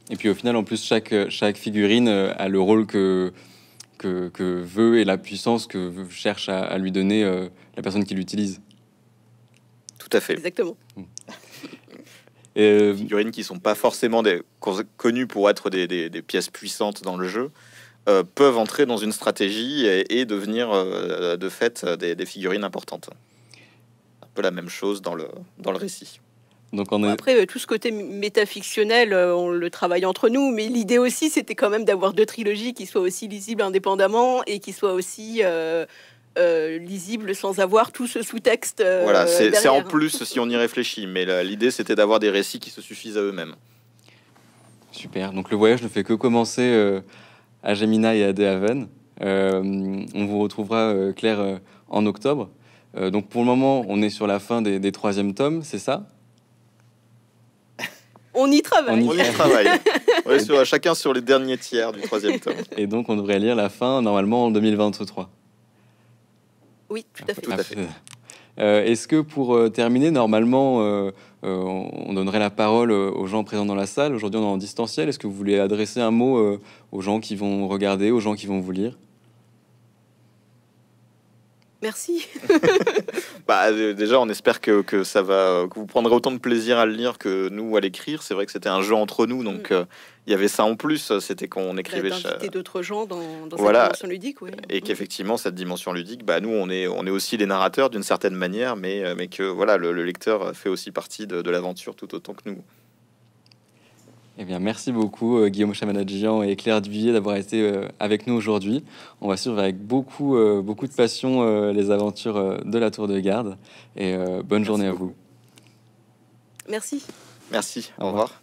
Et puis au final, en plus, chaque, chaque figurine euh, a le rôle que, que, veut et la puissance que cherche à, lui donner euh, la personne qui l'utilise. Tout à fait. Exactement. Et Figurines qui sont pas forcément des, connues pour être des pièces puissantes dans le jeu, euh, peuvent entrer dans une stratégie et, devenir euh, de fait euh, des, figurines importantes. Un peu la même chose dans le, dans le récit. Donc on Après, tout ce côté métafictionnel, on le travaille entre nous, mais l'idée aussi, c'était quand même d'avoir deux trilogies qui soient aussi lisibles indépendamment et qui soient aussi... lisibles sans avoir tout ce sous-texte. voilà, c'est en plus si on y réfléchit, mais l'idée c'était d'avoir des récits qui se suffisent à eux-mêmes. Super, donc le voyage ne fait que commencer à Gemina et à Dehaven. Euh, on vous retrouvera, euh, Claire, euh, en octobre. donc pour le moment, on est sur la fin des, des troisièmes tomes, c'est ça on y travaille. On y travaille. on est chacun sur les derniers tiers du troisième tome. Et donc, on devrait lire la fin normalement en 2023. Oui, tout à fait. Est-ce que pour terminer, normalement, euh, on donnerait la parole euh, aux gens présents dans la salle. Aujourd'hui, on est en distanciel. Est-ce que vous voulez adresser un mot euh, aux gens qui vont regarder, aux gens qui vont vous lire Merci. bah, euh, déjà, on espère que, ça va, que vous prendrez autant de plaisir à le lire que nous à l'écrire. C'est vrai que c'était un jeu entre nous, donc mm. euh, il y avait ça en plus. C'était qu'on écrivait. D'inviter d'autres gens dans, dans voilà. cette dimension ludique, oui. Et mm. qu'effectivement, cette dimension ludique, bah, nous, on est, on est aussi des narrateurs d'une certaine manière, mais, euh, mais que voilà, le, lecteur fait aussi partie de l'aventure tout autant que nous. Eh bien, merci beaucoup euh, Guillaume Chamanadjian et Claire Duvillier d'avoir été euh, avec nous aujourd'hui. On va suivre avec beaucoup, euh, beaucoup de passion les aventures de la Tour de Garde. Et bonne journée à vous. Merci. Merci. Au, revoir.